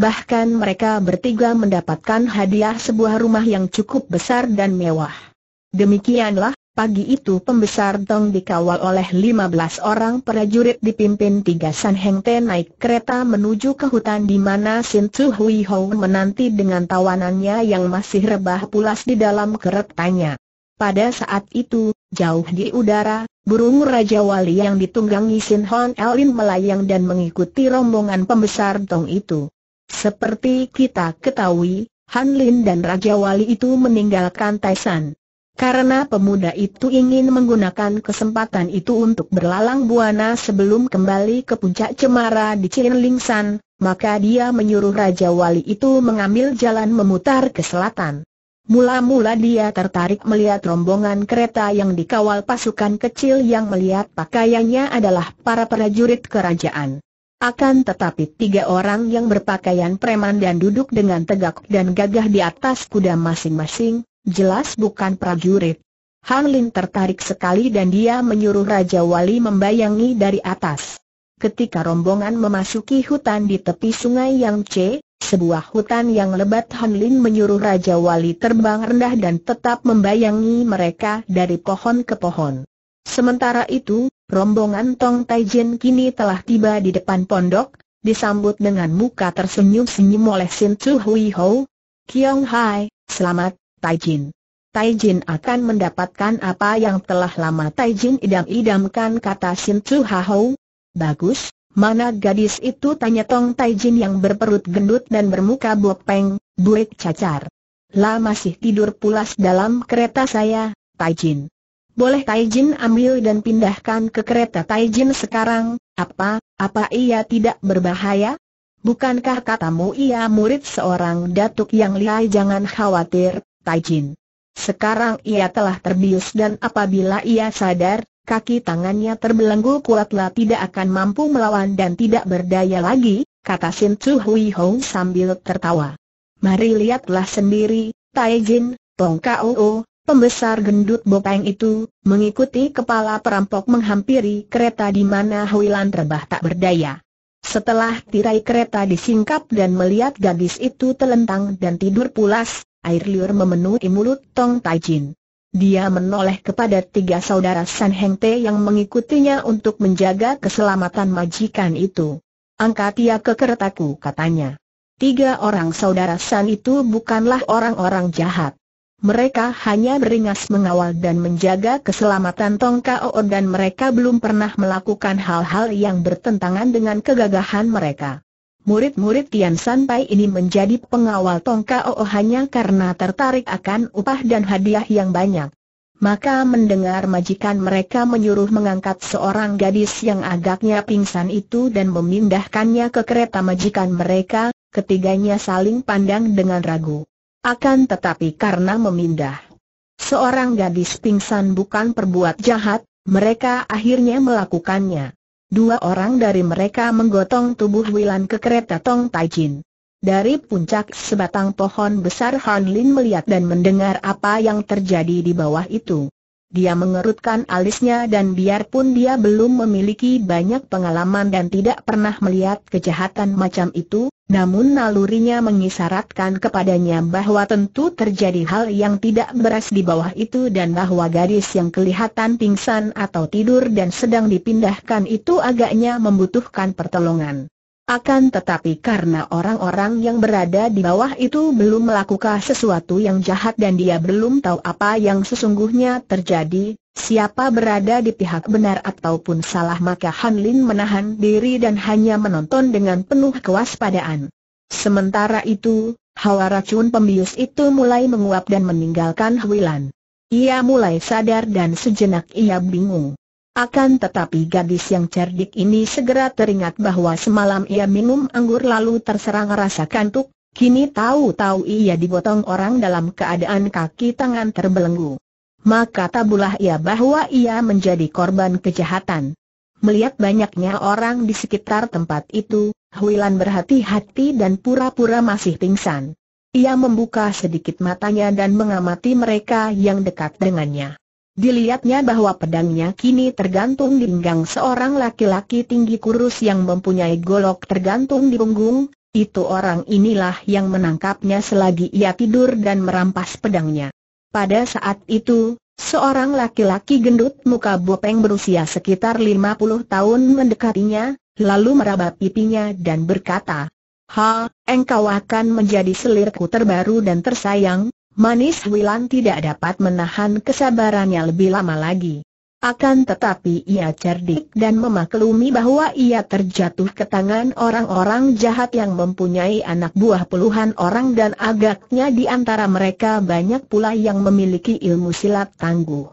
Bahkan mereka bertiga mendapatkan hadiah sebuah rumah yang cukup besar dan mewah. Demikianlah, Pagi itu pembesar Tong dikawal oleh 15 orang prajurit dipimpin tiga San Heng Te naik kereta menuju ke hutan di mana Sin Tzu Hui Hong menanti dengan tawanannya yang masih rebah pulas di dalam keretanya. Pada saat itu, jauh di udara, burung Raja Wali yang ditunggangi Sin Hon Elin melayang dan mengikuti rombongan pembesar Tong itu. Seperti kita ketahui, Han Lin dan Raja Wali itu meninggalkan Taisan. Karena pemuda itu ingin menggunakan kesempatan itu untuk berlalang buana sebelum kembali ke puncak cemara di ling maka dia menyuruh Raja Wali itu mengambil jalan memutar ke selatan. Mula-mula dia tertarik melihat rombongan kereta yang dikawal pasukan kecil yang melihat pakaiannya adalah para prajurit kerajaan. Akan tetapi tiga orang yang berpakaian preman dan duduk dengan tegak dan gagah di atas kuda masing-masing, jelas bukan prajurit. Han Lin tertarik sekali dan dia menyuruh Raja Wali membayangi dari atas. Ketika rombongan memasuki hutan di tepi sungai Yang C, sebuah hutan yang lebat Han Lin menyuruh Raja Wali terbang rendah dan tetap membayangi mereka dari pohon ke pohon. Sementara itu, rombongan Tong Taijin kini telah tiba di depan pondok, disambut dengan muka tersenyum-senyum oleh Sin Tzu Hui Ho. Kiong Hai, selamat, Taijin. Taijin akan mendapatkan apa yang telah lama Taijin idam-idamkan kata Sin Chu Hao. Bagus, mana gadis itu tanya Tong Taijin yang berperut gendut dan bermuka bopeng, buek cacar. Lah masih tidur pulas dalam kereta saya, Taijin. Boleh Taijin ambil dan pindahkan ke kereta Taijin sekarang, apa, apa ia tidak berbahaya? Bukankah katamu ia murid seorang datuk yang lihai jangan khawatir, Taijin. Sekarang ia telah terbius dan apabila ia sadar, kaki tangannya terbelenggu kuatlah tidak akan mampu melawan dan tidak berdaya lagi, kata Sin Tzu Hui Hong sambil tertawa. Mari lihatlah sendiri, Tai Jin, Tong Kao, pembesar gendut Bopeng itu, mengikuti kepala perampok menghampiri kereta di mana Hui Lan terbah tak berdaya. Setelah tirai kereta disingkap dan melihat gadis itu telentang dan tidur pulas, air liur memenuhi mulut Tong Tai Dia menoleh kepada tiga saudara San Heng Te yang mengikutinya untuk menjaga keselamatan majikan itu. Angkat ia ke keretaku katanya. Tiga orang saudara San itu bukanlah orang-orang jahat. Mereka hanya beringas mengawal dan menjaga keselamatan Tong Kao dan mereka belum pernah melakukan hal-hal yang bertentangan dengan kegagahan mereka. Murid-murid Tian Sanpai ini menjadi pengawal Tongka Oo hanya karena tertarik akan upah dan hadiah yang banyak. Maka mendengar majikan mereka menyuruh mengangkat seorang gadis yang agaknya pingsan itu dan memindahkannya ke kereta majikan mereka, ketiganya saling pandang dengan ragu. Akan tetapi karena memindah seorang gadis pingsan bukan perbuat jahat, mereka akhirnya melakukannya. Dua orang dari mereka menggotong tubuh Wilan ke kereta Tong Taijin. Dari puncak sebatang pohon besar Han Lin melihat dan mendengar apa yang terjadi di bawah itu. Dia mengerutkan alisnya dan biarpun dia belum memiliki banyak pengalaman dan tidak pernah melihat kejahatan macam itu, namun nalurinya mengisyaratkan kepadanya bahwa tentu terjadi hal yang tidak beres di bawah itu dan bahwa gadis yang kelihatan pingsan atau tidur dan sedang dipindahkan itu agaknya membutuhkan pertolongan. Akan tetapi karena orang-orang yang berada di bawah itu belum melakukan sesuatu yang jahat dan dia belum tahu apa yang sesungguhnya terjadi, siapa berada di pihak benar ataupun salah maka Han Lin menahan diri dan hanya menonton dengan penuh kewaspadaan. Sementara itu, hawa racun pembius itu mulai menguap dan meninggalkan Huilan. Ia mulai sadar dan sejenak ia bingung. Akan tetapi gadis yang cerdik ini segera teringat bahwa semalam ia minum anggur lalu terserang rasa kantuk, kini tahu-tahu ia dibotong orang dalam keadaan kaki tangan terbelenggu. Maka tabulah ia bahwa ia menjadi korban kejahatan. Melihat banyaknya orang di sekitar tempat itu, Huilan berhati-hati dan pura-pura masih pingsan. Ia membuka sedikit matanya dan mengamati mereka yang dekat dengannya. Dilihatnya bahwa pedangnya kini tergantung di pinggang seorang laki-laki tinggi kurus yang mempunyai golok tergantung di punggung, itu orang inilah yang menangkapnya selagi ia tidur dan merampas pedangnya. Pada saat itu, seorang laki-laki gendut muka bopeng berusia sekitar 50 tahun mendekatinya, lalu meraba pipinya dan berkata, Ha, engkau akan menjadi selirku terbaru dan tersayang, Manis Wilan tidak dapat menahan kesabarannya lebih lama lagi. Akan tetapi ia cerdik dan memaklumi bahwa ia terjatuh ke tangan orang-orang jahat yang mempunyai anak buah puluhan orang dan agaknya di antara mereka banyak pula yang memiliki ilmu silat tangguh.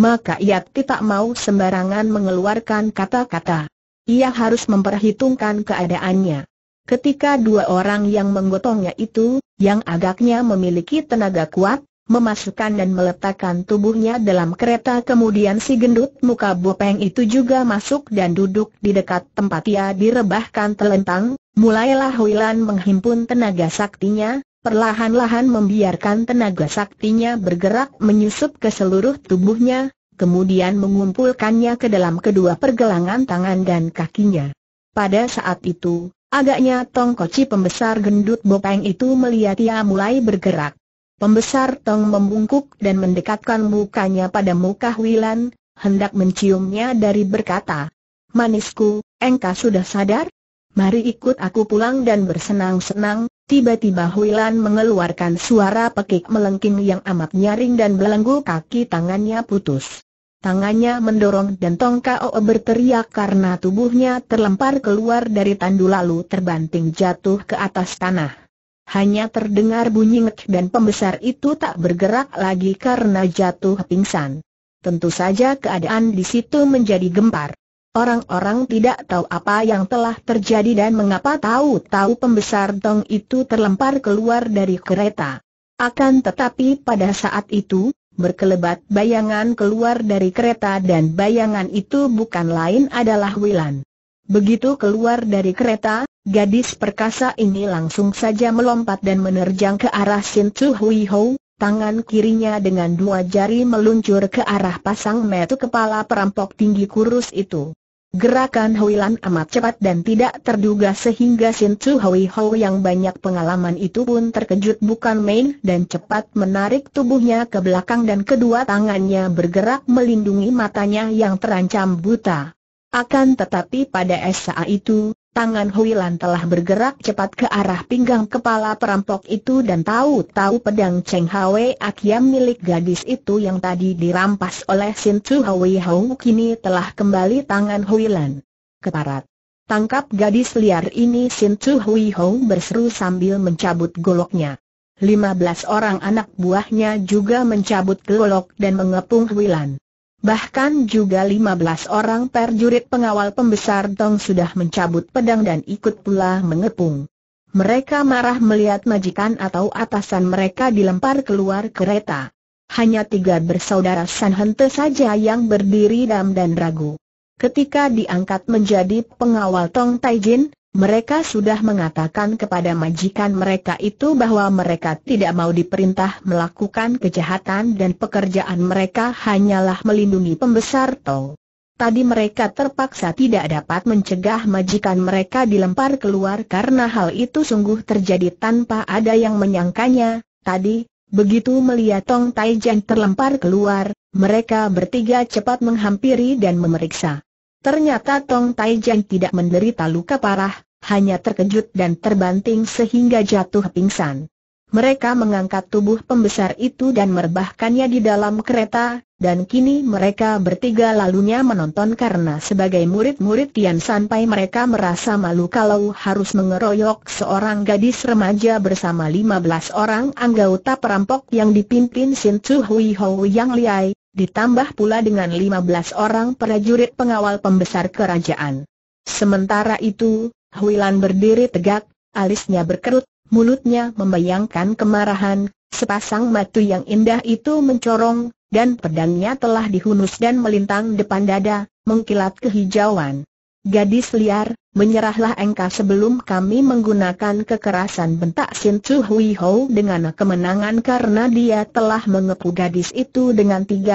Maka ia tidak mau sembarangan mengeluarkan kata-kata. Ia harus memperhitungkan keadaannya. Ketika dua orang yang menggotongnya itu, yang agaknya memiliki tenaga kuat, memasukkan dan meletakkan tubuhnya dalam kereta kemudian si gendut muka bopeng itu juga masuk dan duduk di dekat tempat ia direbahkan telentang, mulailah Huilan menghimpun tenaga saktinya, perlahan-lahan membiarkan tenaga saktinya bergerak menyusup ke seluruh tubuhnya, kemudian mengumpulkannya ke dalam kedua pergelangan tangan dan kakinya. Pada saat itu, Agaknya Tong Koci pembesar gendut Bopeng itu melihat ia mulai bergerak. Pembesar Tong membungkuk dan mendekatkan mukanya pada muka Wilan, hendak menciumnya dari berkata, Manisku, engkau sudah sadar? Mari ikut aku pulang dan bersenang-senang, tiba-tiba Huilan mengeluarkan suara pekik melengking yang amat nyaring dan belenggu kaki tangannya putus. Tangannya mendorong dan Tong Kao berteriak karena tubuhnya terlempar keluar dari tandu lalu terbanting jatuh ke atas tanah. Hanya terdengar bunyi ngek dan pembesar itu tak bergerak lagi karena jatuh pingsan. Tentu saja keadaan di situ menjadi gempar. Orang-orang tidak tahu apa yang telah terjadi dan mengapa tahu-tahu pembesar Tong itu terlempar keluar dari kereta. Akan tetapi pada saat itu, Berkelebat bayangan keluar dari kereta dan bayangan itu bukan lain adalah Wilan. Begitu keluar dari kereta, gadis perkasa ini langsung saja melompat dan menerjang ke arah Sin Tzu Hui Ho, tangan kirinya dengan dua jari meluncur ke arah pasang metu kepala perampok tinggi kurus itu. Gerakan Hoilan amat cepat dan tidak terduga sehingga Sin Tzu Hui Hou yang banyak pengalaman itu pun terkejut bukan main dan cepat menarik tubuhnya ke belakang dan kedua tangannya bergerak melindungi matanya yang terancam buta. Akan tetapi pada SA itu, Tangan Huilan telah bergerak cepat ke arah pinggang kepala perampok itu dan tahu-tahu pedang Cheng Hwe Akiam milik gadis itu yang tadi dirampas oleh Sin Tzu Hwe Hong kini telah kembali tangan Huilan. Keparat. Tangkap gadis liar ini Sin Tzu Hui Hong berseru sambil mencabut goloknya. 15 orang anak buahnya juga mencabut golok dan mengepung Huilan. Bahkan juga 15 orang perjurit pengawal pembesar Tong sudah mencabut pedang dan ikut pula mengepung. Mereka marah melihat majikan atau atasan mereka dilempar keluar kereta. Hanya tiga bersaudara San Hente saja yang berdiri dam dan ragu. Ketika diangkat menjadi pengawal Tong Taijin, mereka sudah mengatakan kepada majikan mereka itu bahwa mereka tidak mau diperintah melakukan kejahatan dan pekerjaan mereka hanyalah melindungi pembesar Tong. Tadi mereka terpaksa tidak dapat mencegah majikan mereka dilempar keluar karena hal itu sungguh terjadi tanpa ada yang menyangkanya. Tadi, begitu melihat Tong Taijian terlempar keluar, mereka bertiga cepat menghampiri dan memeriksa. Ternyata Tong Taijian tidak menderita luka parah, hanya terkejut dan terbanting sehingga jatuh pingsan. Mereka mengangkat tubuh pembesar itu dan merebahkannya di dalam kereta, dan kini mereka bertiga lalunya menonton karena sebagai murid-murid Tian sampai mereka merasa malu kalau harus mengeroyok seorang gadis remaja bersama 15 orang anggota perampok yang dipimpin Sin Tzu Hui Hou Yang Liai, ditambah pula dengan 15 orang prajurit pengawal pembesar kerajaan. Sementara itu, Huilan berdiri tegak, alisnya berkerut, mulutnya membayangkan kemarahan, sepasang matu yang indah itu mencorong, dan pedangnya telah dihunus dan melintang depan dada, mengkilat kehijauan. Gadis liar, menyerahlah engkau sebelum kami menggunakan kekerasan bentak Sin Chu Hui Ho dengan kemenangan karena dia telah mengepu gadis itu dengan 30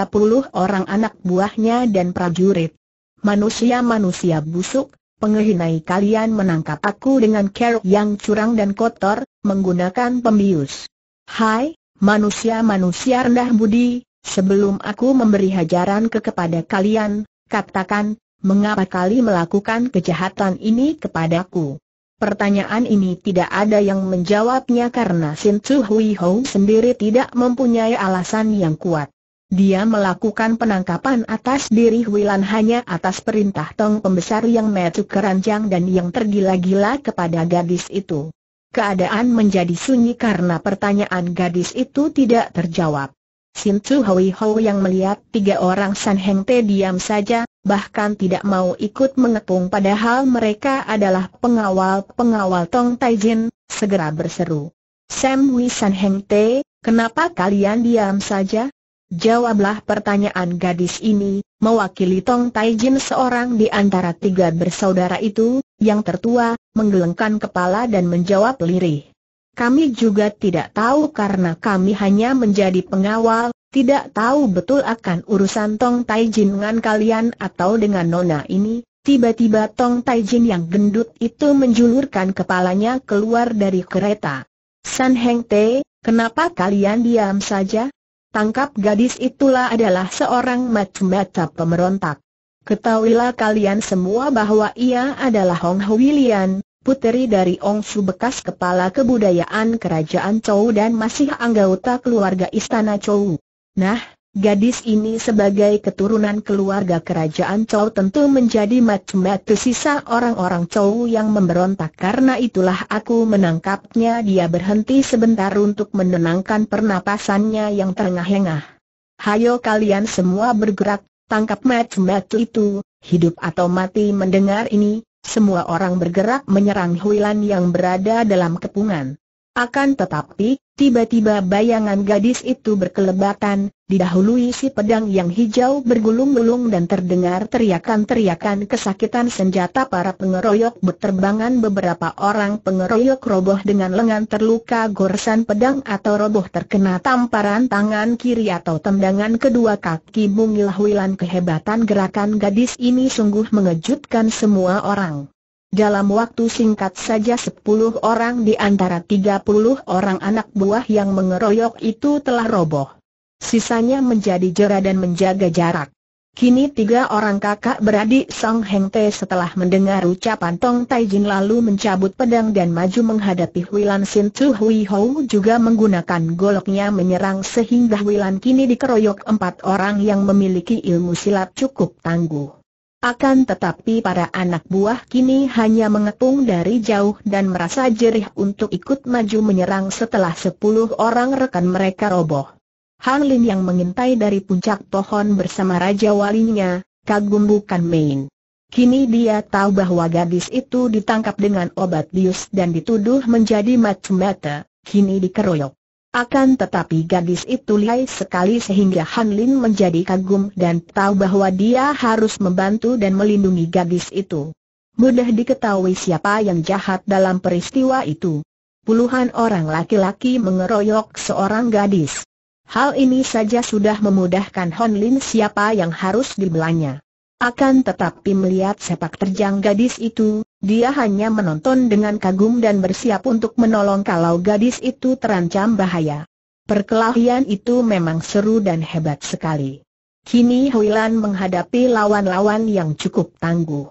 orang anak buahnya dan prajurit. Manusia-manusia busuk, pengehinai kalian menangkap aku dengan kerok yang curang dan kotor, menggunakan pembius. Hai, manusia-manusia rendah budi, sebelum aku memberi hajaran ke kepada kalian, katakan, mengapa kali melakukan kejahatan ini kepadaku? Pertanyaan ini tidak ada yang menjawabnya karena Sin Chu Hui Hou sendiri tidak mempunyai alasan yang kuat. Dia melakukan penangkapan atas diri Huilan hanya atas perintah Tong Pembesar yang metu keranjang dan yang tergila-gila kepada gadis itu. Keadaan menjadi sunyi karena pertanyaan gadis itu tidak terjawab. Sin Chu Hui Hou yang melihat tiga orang San Heng Te diam saja, bahkan tidak mau ikut mengepung padahal mereka adalah pengawal-pengawal Tong Taijin, segera berseru. Sam Wisan Heng Te, kenapa kalian diam saja? Jawablah pertanyaan gadis ini, mewakili Tong Taijin seorang di antara tiga bersaudara itu, yang tertua, menggelengkan kepala dan menjawab lirih. Kami juga tidak tahu karena kami hanya menjadi pengawal, tidak tahu betul akan urusan Tong Taijin dengan kalian atau dengan Nona ini, tiba-tiba Tong Taijin yang gendut itu menjulurkan kepalanya keluar dari kereta. San Heng Te, kenapa kalian diam saja? Tangkap gadis itulah adalah seorang macam-macam pemberontak. Ketahuilah kalian semua bahwa ia adalah Hong Huilian, Lian, puteri dari Ong Su bekas kepala kebudayaan kerajaan Chou dan masih anggota keluarga istana Chou. Nah, gadis ini sebagai keturunan keluarga kerajaan Chow tentu menjadi matu sisa orang-orang Chow yang memberontak karena itulah aku menangkapnya dia berhenti sebentar untuk menenangkan pernapasannya yang terengah-engah. Hayo kalian semua bergerak, tangkap matu itu, hidup atau mati mendengar ini, semua orang bergerak menyerang Huilan yang berada dalam kepungan. Akan tetapi, Tiba-tiba bayangan gadis itu berkelebatan, didahului si pedang yang hijau bergulung-gulung dan terdengar teriakan-teriakan kesakitan senjata para pengeroyok berterbangan beberapa orang pengeroyok roboh dengan lengan terluka goresan pedang atau roboh terkena tamparan tangan kiri atau tendangan kedua kaki mungil huilan kehebatan gerakan gadis ini sungguh mengejutkan semua orang. Dalam waktu singkat saja sepuluh orang di antara tiga puluh orang anak buah yang mengeroyok itu telah roboh. Sisanya menjadi jera dan menjaga jarak. Kini tiga orang kakak beradik Song Heng Te setelah mendengar ucapan Tong Tai Jin lalu mencabut pedang dan maju menghadapi Huilan Sin Chu Hui Hou juga menggunakan goloknya menyerang sehingga Huilan kini dikeroyok empat orang yang memiliki ilmu silat cukup tangguh. Akan tetapi para anak buah kini hanya mengepung dari jauh dan merasa jerih untuk ikut maju menyerang setelah sepuluh orang rekan mereka roboh. Han Lin yang mengintai dari puncak pohon bersama Raja Walinya, kagum bukan main. Kini dia tahu bahwa gadis itu ditangkap dengan obat bius dan dituduh menjadi mata-mata, kini dikeroyok. Akan tetapi gadis itu lihai sekali sehingga Han Lin menjadi kagum dan tahu bahwa dia harus membantu dan melindungi gadis itu. Mudah diketahui siapa yang jahat dalam peristiwa itu. Puluhan orang laki-laki mengeroyok seorang gadis. Hal ini saja sudah memudahkan Han Lin siapa yang harus dibelanya. Akan tetapi melihat sepak terjang gadis itu, dia hanya menonton dengan kagum dan bersiap untuk menolong kalau gadis itu terancam bahaya. Perkelahian itu memang seru dan hebat sekali. Kini Huilan menghadapi lawan-lawan yang cukup tangguh.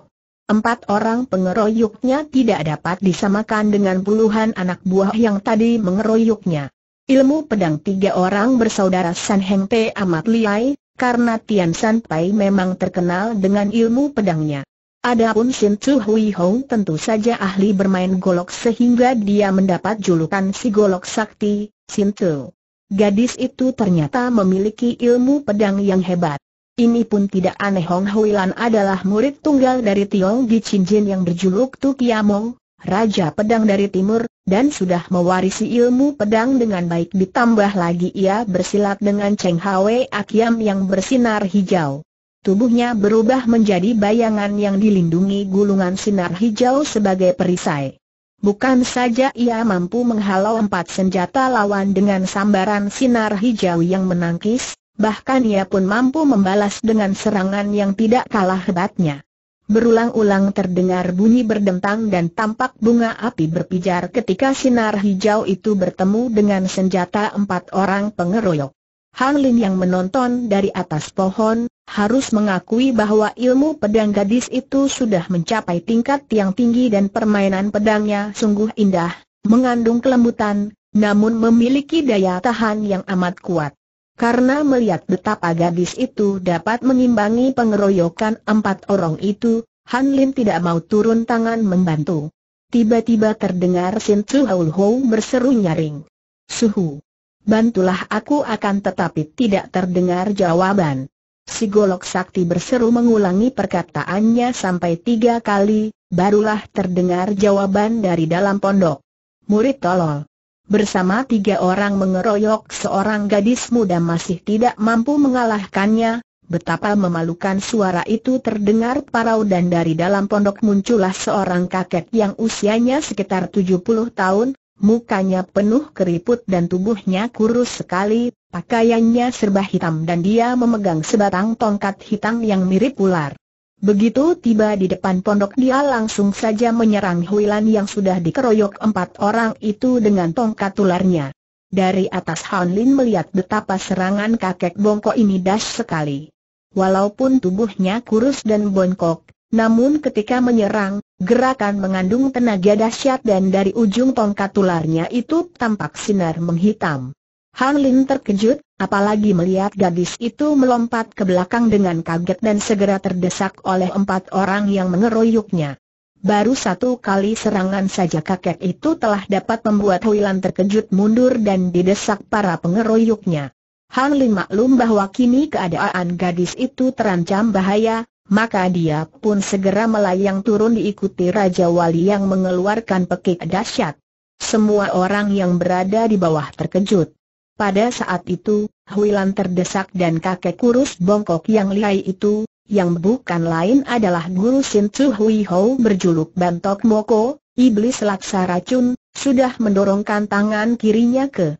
Empat orang pengeroyoknya tidak dapat disamakan dengan puluhan anak buah yang tadi mengeroyoknya. Ilmu pedang tiga orang bersaudara San Heng Te amat liai, karena Tian San Pai memang terkenal dengan ilmu pedangnya. Adapun Sin Chu Hui Hong tentu saja ahli bermain golok sehingga dia mendapat julukan si golok sakti, Sin Chu. Gadis itu ternyata memiliki ilmu pedang yang hebat. Ini pun tidak aneh Hong Hui Lan adalah murid tunggal dari Tiong Gi Chin Jin yang berjuluk Tu Kiamong, Raja Pedang dari Timur, dan sudah mewarisi ilmu pedang dengan baik ditambah lagi ia bersilat dengan Cheng Hwe Akiam yang bersinar hijau. Tubuhnya berubah menjadi bayangan yang dilindungi gulungan sinar hijau sebagai perisai. Bukan saja ia mampu menghalau empat senjata lawan dengan sambaran sinar hijau yang menangkis, bahkan ia pun mampu membalas dengan serangan yang tidak kalah hebatnya. Berulang-ulang terdengar bunyi berdentang dan tampak bunga api berpijar ketika sinar hijau itu bertemu dengan senjata empat orang pengeroyok. Han Lin yang menonton dari atas pohon, harus mengakui bahwa ilmu pedang gadis itu sudah mencapai tingkat yang tinggi dan permainan pedangnya sungguh indah, mengandung kelembutan, namun memiliki daya tahan yang amat kuat. Karena melihat betapa gadis itu dapat mengimbangi pengeroyokan empat orang itu, Han Lin tidak mau turun tangan membantu. Tiba-tiba terdengar Sin Tzu Haul Ho berseru nyaring. Suhu! bantulah aku akan tetapi tidak terdengar jawaban. Si golok sakti berseru mengulangi perkataannya sampai tiga kali, barulah terdengar jawaban dari dalam pondok. Murid tolol. Bersama tiga orang mengeroyok seorang gadis muda masih tidak mampu mengalahkannya, betapa memalukan suara itu terdengar parau dan dari dalam pondok muncullah seorang kakek yang usianya sekitar 70 tahun, Mukanya penuh keriput dan tubuhnya kurus sekali, pakaiannya serba hitam dan dia memegang sebatang tongkat hitam yang mirip ular. Begitu tiba di depan pondok dia langsung saja menyerang Huilan yang sudah dikeroyok empat orang itu dengan tongkat ularnya. Dari atas Han Lin melihat betapa serangan kakek bongkok ini dahsyat sekali. Walaupun tubuhnya kurus dan bongkok, namun ketika menyerang, Gerakan mengandung tenaga dahsyat dan dari ujung tongkat tularnya itu tampak sinar menghitam. Han Lin terkejut, apalagi melihat gadis itu melompat ke belakang dengan kaget dan segera terdesak oleh empat orang yang mengeroyoknya. Baru satu kali serangan saja kakek itu telah dapat membuat Lan terkejut mundur dan didesak para pengeroyoknya. Han Lin maklum bahwa kini keadaan gadis itu terancam bahaya, maka dia pun segera melayang turun diikuti Raja Wali yang mengeluarkan pekik dahsyat. Semua orang yang berada di bawah terkejut. Pada saat itu, Huilan terdesak dan kakek kurus bongkok yang lihai itu, yang bukan lain adalah guru Sin Tzu Hui Ho berjuluk Bantok Moko, Iblis Laksa Racun, sudah mendorongkan tangan kirinya ke